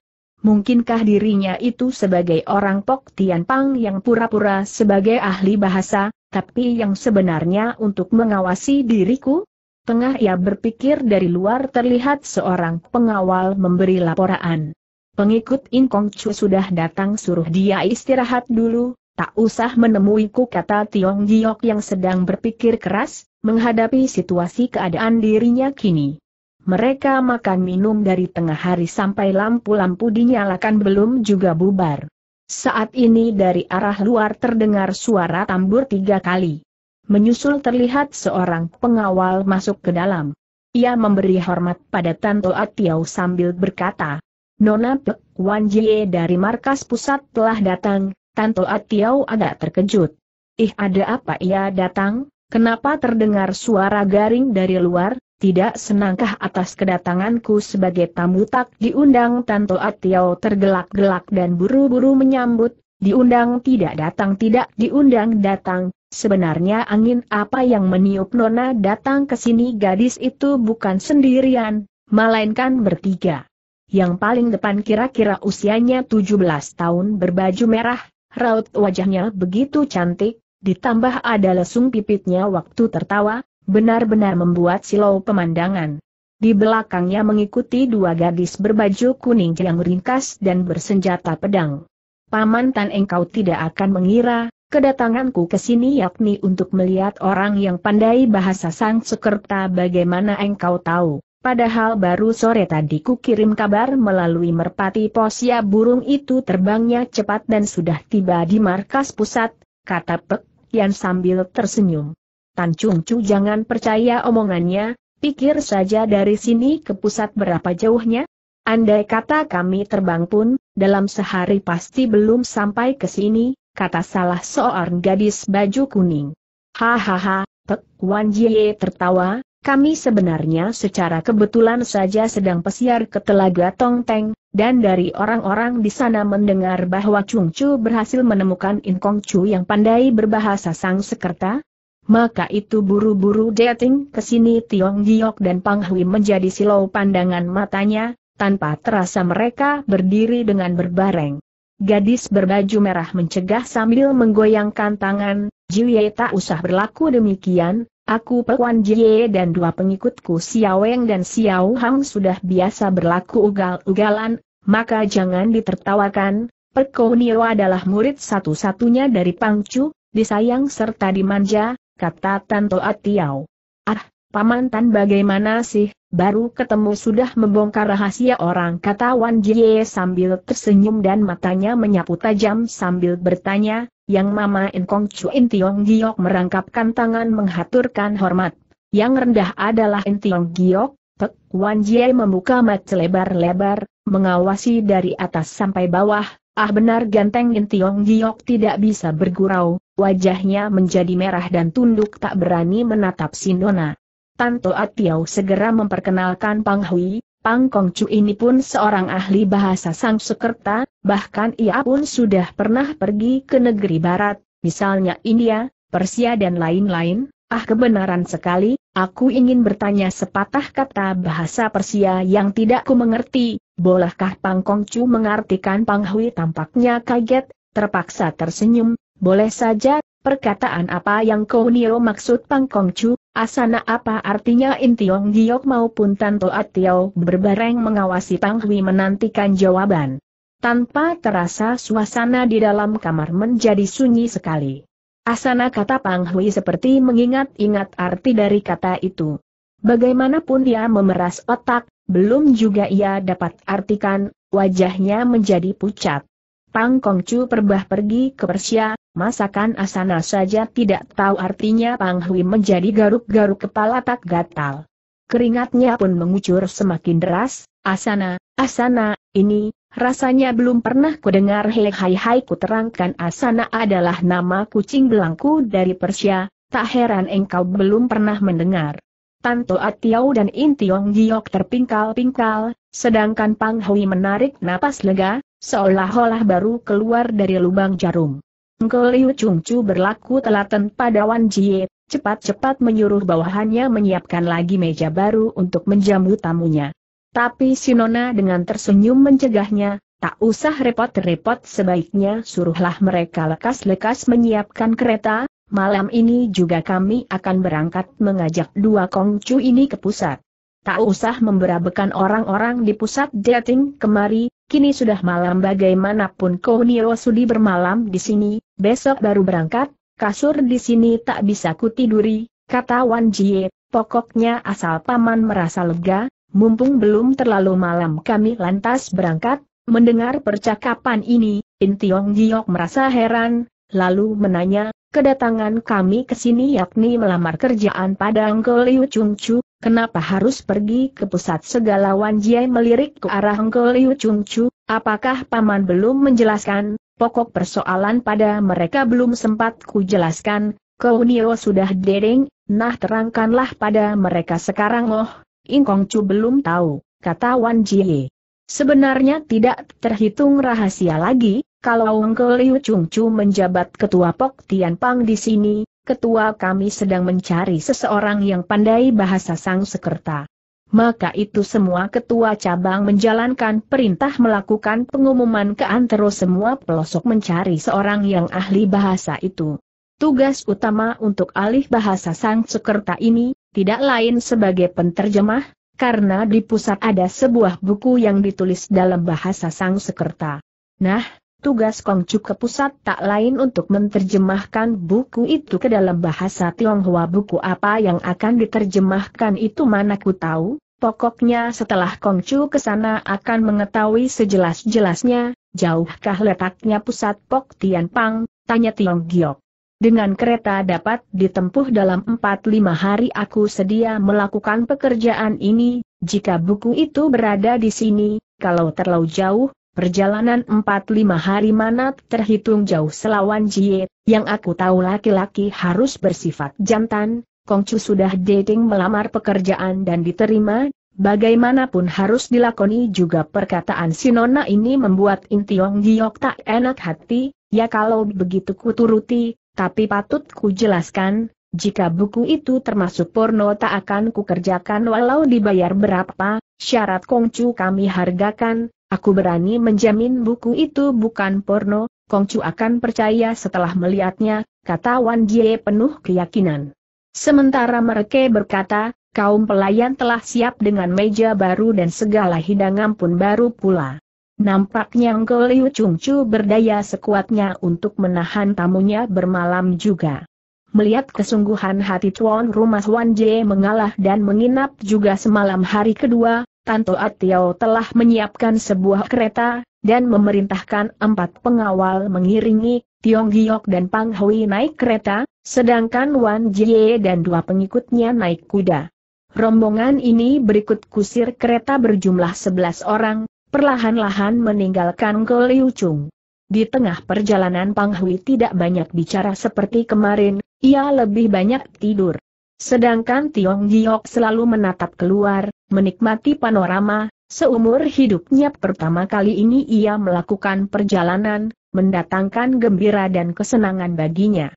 mungkinkah dirinya itu sebagai orang Pok Pang yang pura-pura sebagai ahli bahasa, tapi yang sebenarnya untuk mengawasi diriku? Tengah ia berpikir dari luar terlihat seorang pengawal memberi laporan. Pengikut Inkong Chu sudah datang suruh dia istirahat dulu, tak usah menemuiku kata Tiong Giok yang sedang berpikir keras, menghadapi situasi keadaan dirinya kini. Mereka makan minum dari tengah hari sampai lampu-lampu dinyalakan belum juga bubar. Saat ini dari arah luar terdengar suara tambur tiga kali. Menyusul terlihat seorang pengawal masuk ke dalam. Ia memberi hormat pada Tanto Atiau sambil berkata, Nona Pek Wan Jie dari markas pusat telah datang, Tanto Atiau agak terkejut. Ih ada apa ia datang, kenapa terdengar suara garing dari luar, tidak senangkah atas kedatanganku sebagai tamu tak diundang Tanto Atiau tergelak-gelak dan buru-buru menyambut, diundang tidak datang tidak diundang datang, sebenarnya angin apa yang meniup Nona datang ke sini gadis itu bukan sendirian, melainkan bertiga. Yang paling depan kira-kira usianya 17 tahun berbaju merah, raut wajahnya begitu cantik, ditambah ada lesung pipitnya waktu tertawa, benar-benar membuat silau pemandangan. Di belakangnya mengikuti dua gadis berbaju kuning yang ringkas dan bersenjata pedang. Paman Tan engkau tidak akan mengira, kedatanganku ke sini yakni untuk melihat orang yang pandai bahasa Sang Sekerta bagaimana engkau tahu. Padahal baru sore tadi ku kirim kabar melalui merpati posya burung itu terbangnya cepat dan sudah tiba di markas pusat, kata Pek yang sambil tersenyum. Tan Chung Chu jangan percaya omongannya, pikir saja dari sini ke pusat berapa jauhnya. Andai kata kami terbang pun, dalam sehari pasti belum sampai ke sini, kata salah seorang gadis baju kuning. Hahaha, Pek Wan Jie tertawa, kami sebenarnya secara kebetulan saja sedang pesiar ke Telaga Tongteng, dan dari orang-orang di sana mendengar bahwa Chung Chu berhasil menemukan Inkong Chu yang pandai berbahasa Sang Sekerta, maka itu buru-buru dating ke sini Tiong Giok dan Pang Hui menjadi silau pandangan matanya, tanpa terasa mereka berdiri dengan berbareng. Gadis berbaju merah mencegah sambil menggoyangkan tangan, Jiye tak usah berlaku demikian, aku Pekuan Jiye dan dua pengikutku Siaweng dan Xiao Hang sudah biasa berlaku ugal-ugalan, maka jangan ditertawakan, Pekuan Nio adalah murid satu-satunya dari Pang Pangcu, disayang serta dimanja, kata Tanto Atiau. Ah, Paman Tan bagaimana sih, baru ketemu sudah membongkar rahasia orang kata Wan Jie sambil tersenyum dan matanya menyapu tajam sambil bertanya, yang Mama Enkong Chuin Tiong Giok merangkapkan tangan menghaturkan hormat. Yang rendah adalah Tiong Giok, Tek Wan Jie membuka mat lebar lebar mengawasi dari atas sampai bawah, Ah benar ganteng In Tiong Giok tidak bisa bergurau, wajahnya menjadi merah dan tunduk tak berani menatap Sinona. Tanto Atiau segera memperkenalkan Pang Hui, Pang Kong Chu ini pun seorang ahli bahasa sang sekerta, bahkan ia pun sudah pernah pergi ke negeri barat, misalnya India, Persia dan lain-lain. Ah kebenaran sekali, Aku ingin bertanya sepatah kata bahasa Persia yang tidak ku mengerti, bolehkah Pang Kongcu mengartikan Pang Hui tampaknya kaget, terpaksa tersenyum, boleh saja, perkataan apa yang kau niro maksud Pang Kongcu, asana apa artinya Intiong Giok maupun Tanto Atiao berbareng mengawasi Pang Hui menantikan jawaban. Tanpa terasa suasana di dalam kamar menjadi sunyi sekali. Asana kata Pang Hui seperti mengingat-ingat arti dari kata itu. Bagaimanapun dia memeras otak, belum juga ia dapat artikan, wajahnya menjadi pucat. Pang Kong Chu perbah pergi ke Persia, masakan Asana saja tidak tahu artinya Pang Hui menjadi garuk-garuk kepala tak gatal. Keringatnya pun mengucur semakin deras, Asana, Asana, ini, rasanya belum pernah kudengar hei hai hai ku terangkan Asana adalah nama kucing belangku dari Persia, tak heran engkau belum pernah mendengar. Tanto Atiau dan Intiong Giok terpingkal-pingkal, sedangkan Pang Hui menarik napas lega, seolah-olah baru keluar dari lubang jarum. Engkau Liu Chu berlaku telaten pada Wan Jie, cepat-cepat menyuruh bawahannya menyiapkan lagi meja baru untuk menjamu tamunya. Tapi Sinona dengan tersenyum mencegahnya, tak usah repot-repot sebaiknya suruhlah mereka lekas-lekas menyiapkan kereta, malam ini juga kami akan berangkat mengajak dua kongcu ini ke pusat. Tak usah memberabekan orang-orang di pusat dating kemari, kini sudah malam bagaimanapun Konio Sudi bermalam di sini, besok baru berangkat, Kasur di sini tak bisa kutiduri, kata Wan Jie, pokoknya asal paman merasa lega, mumpung belum terlalu malam kami lantas berangkat, mendengar percakapan ini, In Tiong Giok merasa heran, lalu menanya, kedatangan kami ke sini yakni melamar kerjaan pada Engkau Liu Chung Chu, Kenapa harus pergi ke pusat segala Wan Jie melirik ke arah Engkau Liu Chung Chu, apakah Paman belum menjelaskan, pokok persoalan pada mereka belum sempat ku jelaskan, Nio sudah dering, nah terangkanlah pada mereka sekarang oh, Ingkong Chu belum tahu, kata Wan Jie. Sebenarnya tidak terhitung rahasia lagi, kalau Engkau Liu Chung Chu menjabat ketua Pok Tian Pang di sini, ketua kami sedang mencari seseorang yang pandai bahasa sang sekerta maka itu semua ketua cabang menjalankan perintah melakukan pengumuman ke antero semua pelosok mencari seorang yang ahli bahasa itu. Tugas utama untuk alih bahasa sang sekerta ini, tidak lain sebagai penterjemah, karena di pusat ada sebuah buku yang ditulis dalam bahasa sang sekerta. Nah, Tugas Kongcu ke pusat tak lain untuk menerjemahkan buku itu ke dalam bahasa Tionghoa buku apa yang akan diterjemahkan itu mana ku tahu, pokoknya setelah Kongcu ke sana akan mengetahui sejelas-jelasnya, jauhkah letaknya pusat Pok Tian Pang, tanya Tiong Giok. Dengan kereta dapat ditempuh dalam 4-5 hari aku sedia melakukan pekerjaan ini, jika buku itu berada di sini, kalau terlalu jauh, Perjalanan empat lima hari mana terhitung jauh selawan Jie, yang aku tahu laki-laki harus bersifat jantan, Kongcu sudah dating melamar pekerjaan dan diterima, bagaimanapun harus dilakoni juga perkataan si nona ini membuat Intiong Giok tak enak hati, ya kalau begitu kuturuti, tapi patut ku jelaskan, jika buku itu termasuk porno tak akan ku kerjakan walau dibayar berapa, syarat Kongcu kami hargakan, Aku berani menjamin buku itu bukan porno, Kongcu akan percaya setelah melihatnya, kata Wan Jie penuh keyakinan. Sementara mereka berkata, kaum pelayan telah siap dengan meja baru dan segala hidangan pun baru pula. Nampaknya Ngko Liu Chu berdaya sekuatnya untuk menahan tamunya bermalam juga. Melihat kesungguhan hati tuan rumah Wan Jie mengalah dan menginap juga semalam hari kedua, Tanto Atiao telah menyiapkan sebuah kereta, dan memerintahkan empat pengawal mengiringi Tiong Giok dan Pang Hui naik kereta, sedangkan Wan Jie dan dua pengikutnya naik kuda. Rombongan ini berikut kusir kereta berjumlah 11 orang, perlahan-lahan meninggalkan Chung. Di tengah perjalanan Pang Hui tidak banyak bicara seperti kemarin, ia lebih banyak tidur. Sedangkan Tiong Giok selalu menatap keluar, menikmati panorama, seumur hidupnya pertama kali ini ia melakukan perjalanan, mendatangkan gembira dan kesenangan baginya.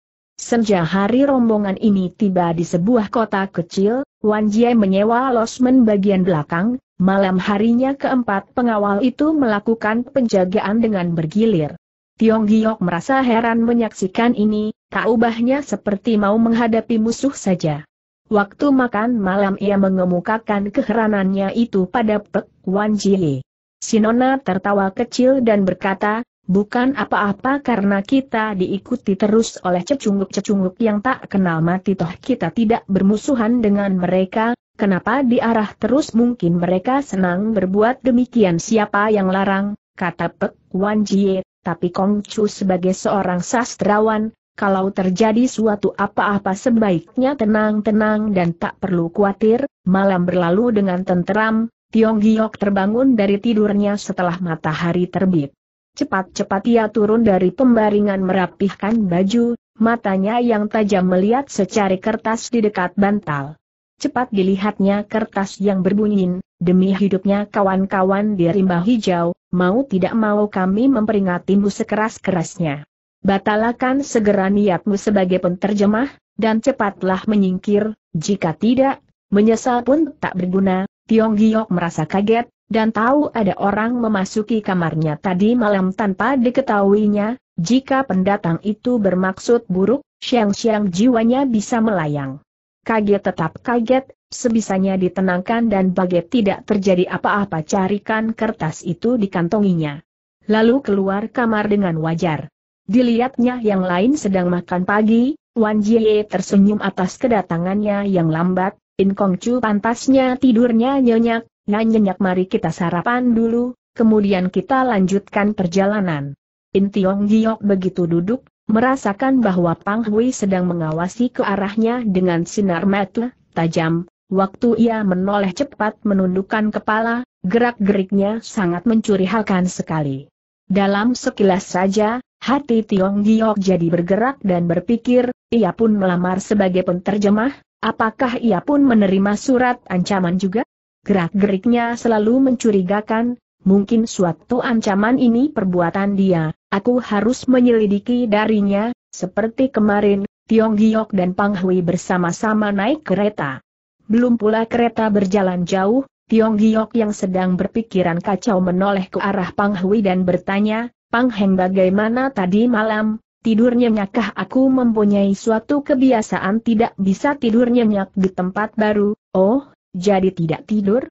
Senja hari rombongan ini tiba di sebuah kota kecil, Wan Jie menyewa losmen bagian belakang, malam harinya keempat pengawal itu melakukan penjagaan dengan bergilir. Tiong Giok merasa heran menyaksikan ini, tak ubahnya seperti mau menghadapi musuh saja. Waktu makan malam ia mengemukakan keheranannya itu pada Pek Wan Jie. Sinona tertawa kecil dan berkata, bukan apa-apa karena kita diikuti terus oleh cecunguk-cecunguk yang tak kenal mati toh kita tidak bermusuhan dengan mereka, kenapa diarah terus mungkin mereka senang berbuat demikian siapa yang larang, kata Pek Wan Jie, tapi Kong Chu sebagai seorang sastrawan, kalau terjadi suatu apa-apa sebaiknya tenang-tenang dan tak perlu khawatir, malam berlalu dengan tenteram, Tiong Giok terbangun dari tidurnya setelah matahari terbit. Cepat-cepat ia turun dari pembaringan merapihkan baju, matanya yang tajam melihat secari kertas di dekat bantal. Cepat dilihatnya kertas yang berbunyi, demi hidupnya kawan-kawan di rimba hijau, mau tidak mau kami memperingatimu sekeras-kerasnya. Batalkan segera niatmu sebagai penterjemah, dan cepatlah menyingkir, jika tidak, menyesal pun tak berguna, Tiong Giok merasa kaget, dan tahu ada orang memasuki kamarnya tadi malam tanpa diketahuinya, jika pendatang itu bermaksud buruk, siang-siang jiwanya bisa melayang. Kaget tetap kaget, sebisanya ditenangkan dan bagai tidak terjadi apa-apa carikan kertas itu di kantonginya. Lalu keluar kamar dengan wajar. Dilihatnya yang lain sedang makan pagi, Wan Jie tersenyum atas kedatangannya yang lambat, In Kong Chu pantasnya tidurnya nyenyak, nah nyenyak mari kita sarapan dulu, kemudian kita lanjutkan perjalanan. In Tiong Giok begitu duduk, merasakan bahwa Pang Hui sedang mengawasi ke arahnya dengan sinar mata tajam, waktu ia menoleh cepat menundukkan kepala, gerak-geriknya sangat mencurihakan sekali. Dalam sekilas saja, Hati Tiong Giok jadi bergerak dan berpikir, ia pun melamar sebagai penterjemah, apakah ia pun menerima surat ancaman juga? Gerak-geriknya selalu mencurigakan, mungkin suatu ancaman ini perbuatan dia, aku harus menyelidiki darinya, seperti kemarin, Tiong Giok dan Pang Hui bersama-sama naik kereta. Belum pula kereta berjalan jauh, Tiong Giok yang sedang berpikiran kacau menoleh ke arah Pang Hui dan bertanya, Pang Heng bagaimana tadi malam, tidur nyenyakkah aku mempunyai suatu kebiasaan tidak bisa tidur nyenyak di tempat baru, oh, jadi tidak tidur?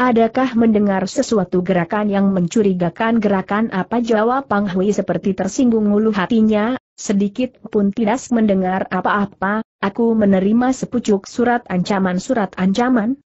Adakah mendengar sesuatu gerakan yang mencurigakan gerakan apa jawab Pang Hui seperti tersinggung ulu hatinya, sedikit pun tidak mendengar apa-apa, aku menerima sepucuk surat ancaman-surat ancaman,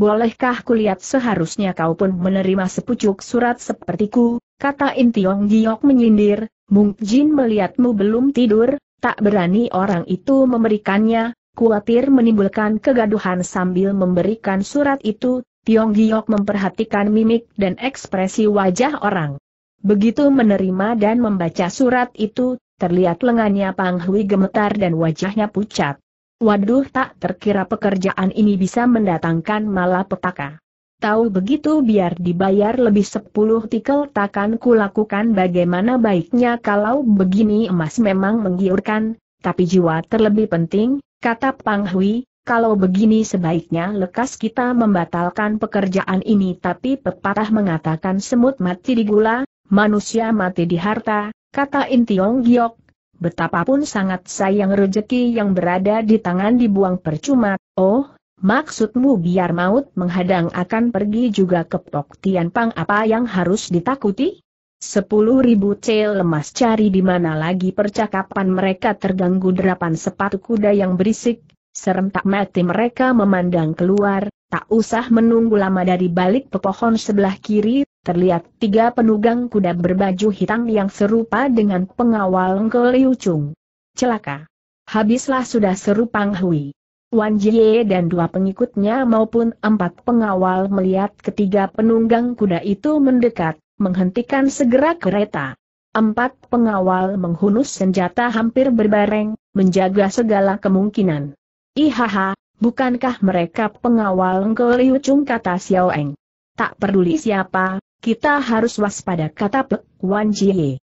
bolehkah kulihat seharusnya kau pun menerima sepucuk surat sepertiku, kata Intiong Giok menyindir, Mung Jin melihatmu belum tidur, tak berani orang itu memberikannya, Kuatir menimbulkan kegaduhan sambil memberikan surat itu, Tiong Giok memperhatikan mimik dan ekspresi wajah orang. Begitu menerima dan membaca surat itu, terlihat lengannya Pang Hui gemetar dan wajahnya pucat. Waduh tak terkira pekerjaan ini bisa mendatangkan malapetaka. Tahu begitu biar dibayar lebih sepuluh tikel takkan kulakukan bagaimana baiknya kalau begini emas memang menggiurkan, tapi jiwa terlebih penting, kata Pang Hui, kalau begini sebaiknya lekas kita membatalkan pekerjaan ini tapi pepatah mengatakan semut mati di gula, manusia mati di harta, kata Intiong Giok, betapapun sangat sayang rejeki yang berada di tangan dibuang percuma, oh, maksudmu biar maut menghadang akan pergi juga ke Pok Tian Pang apa yang harus ditakuti? Sepuluh ribu cel lemas cari di mana lagi percakapan mereka terganggu derapan sepatu kuda yang berisik, serentak mati mereka memandang keluar, tak usah menunggu lama dari balik pepohon sebelah kiri, terlihat tiga penunggang kuda berbaju hitam yang serupa dengan pengawal Ngke Liu Chung. Celaka. Habislah sudah seru Pang Hui. Wan Jie dan dua pengikutnya maupun empat pengawal melihat ketiga penunggang kuda itu mendekat, menghentikan segera kereta. Empat pengawal menghunus senjata hampir berbareng, menjaga segala kemungkinan. Ihaha, bukankah mereka pengawal Ngke Liu Chung kata Xiao Eng. Tak peduli siapa, kita harus waspada kata Pek Wan Jie.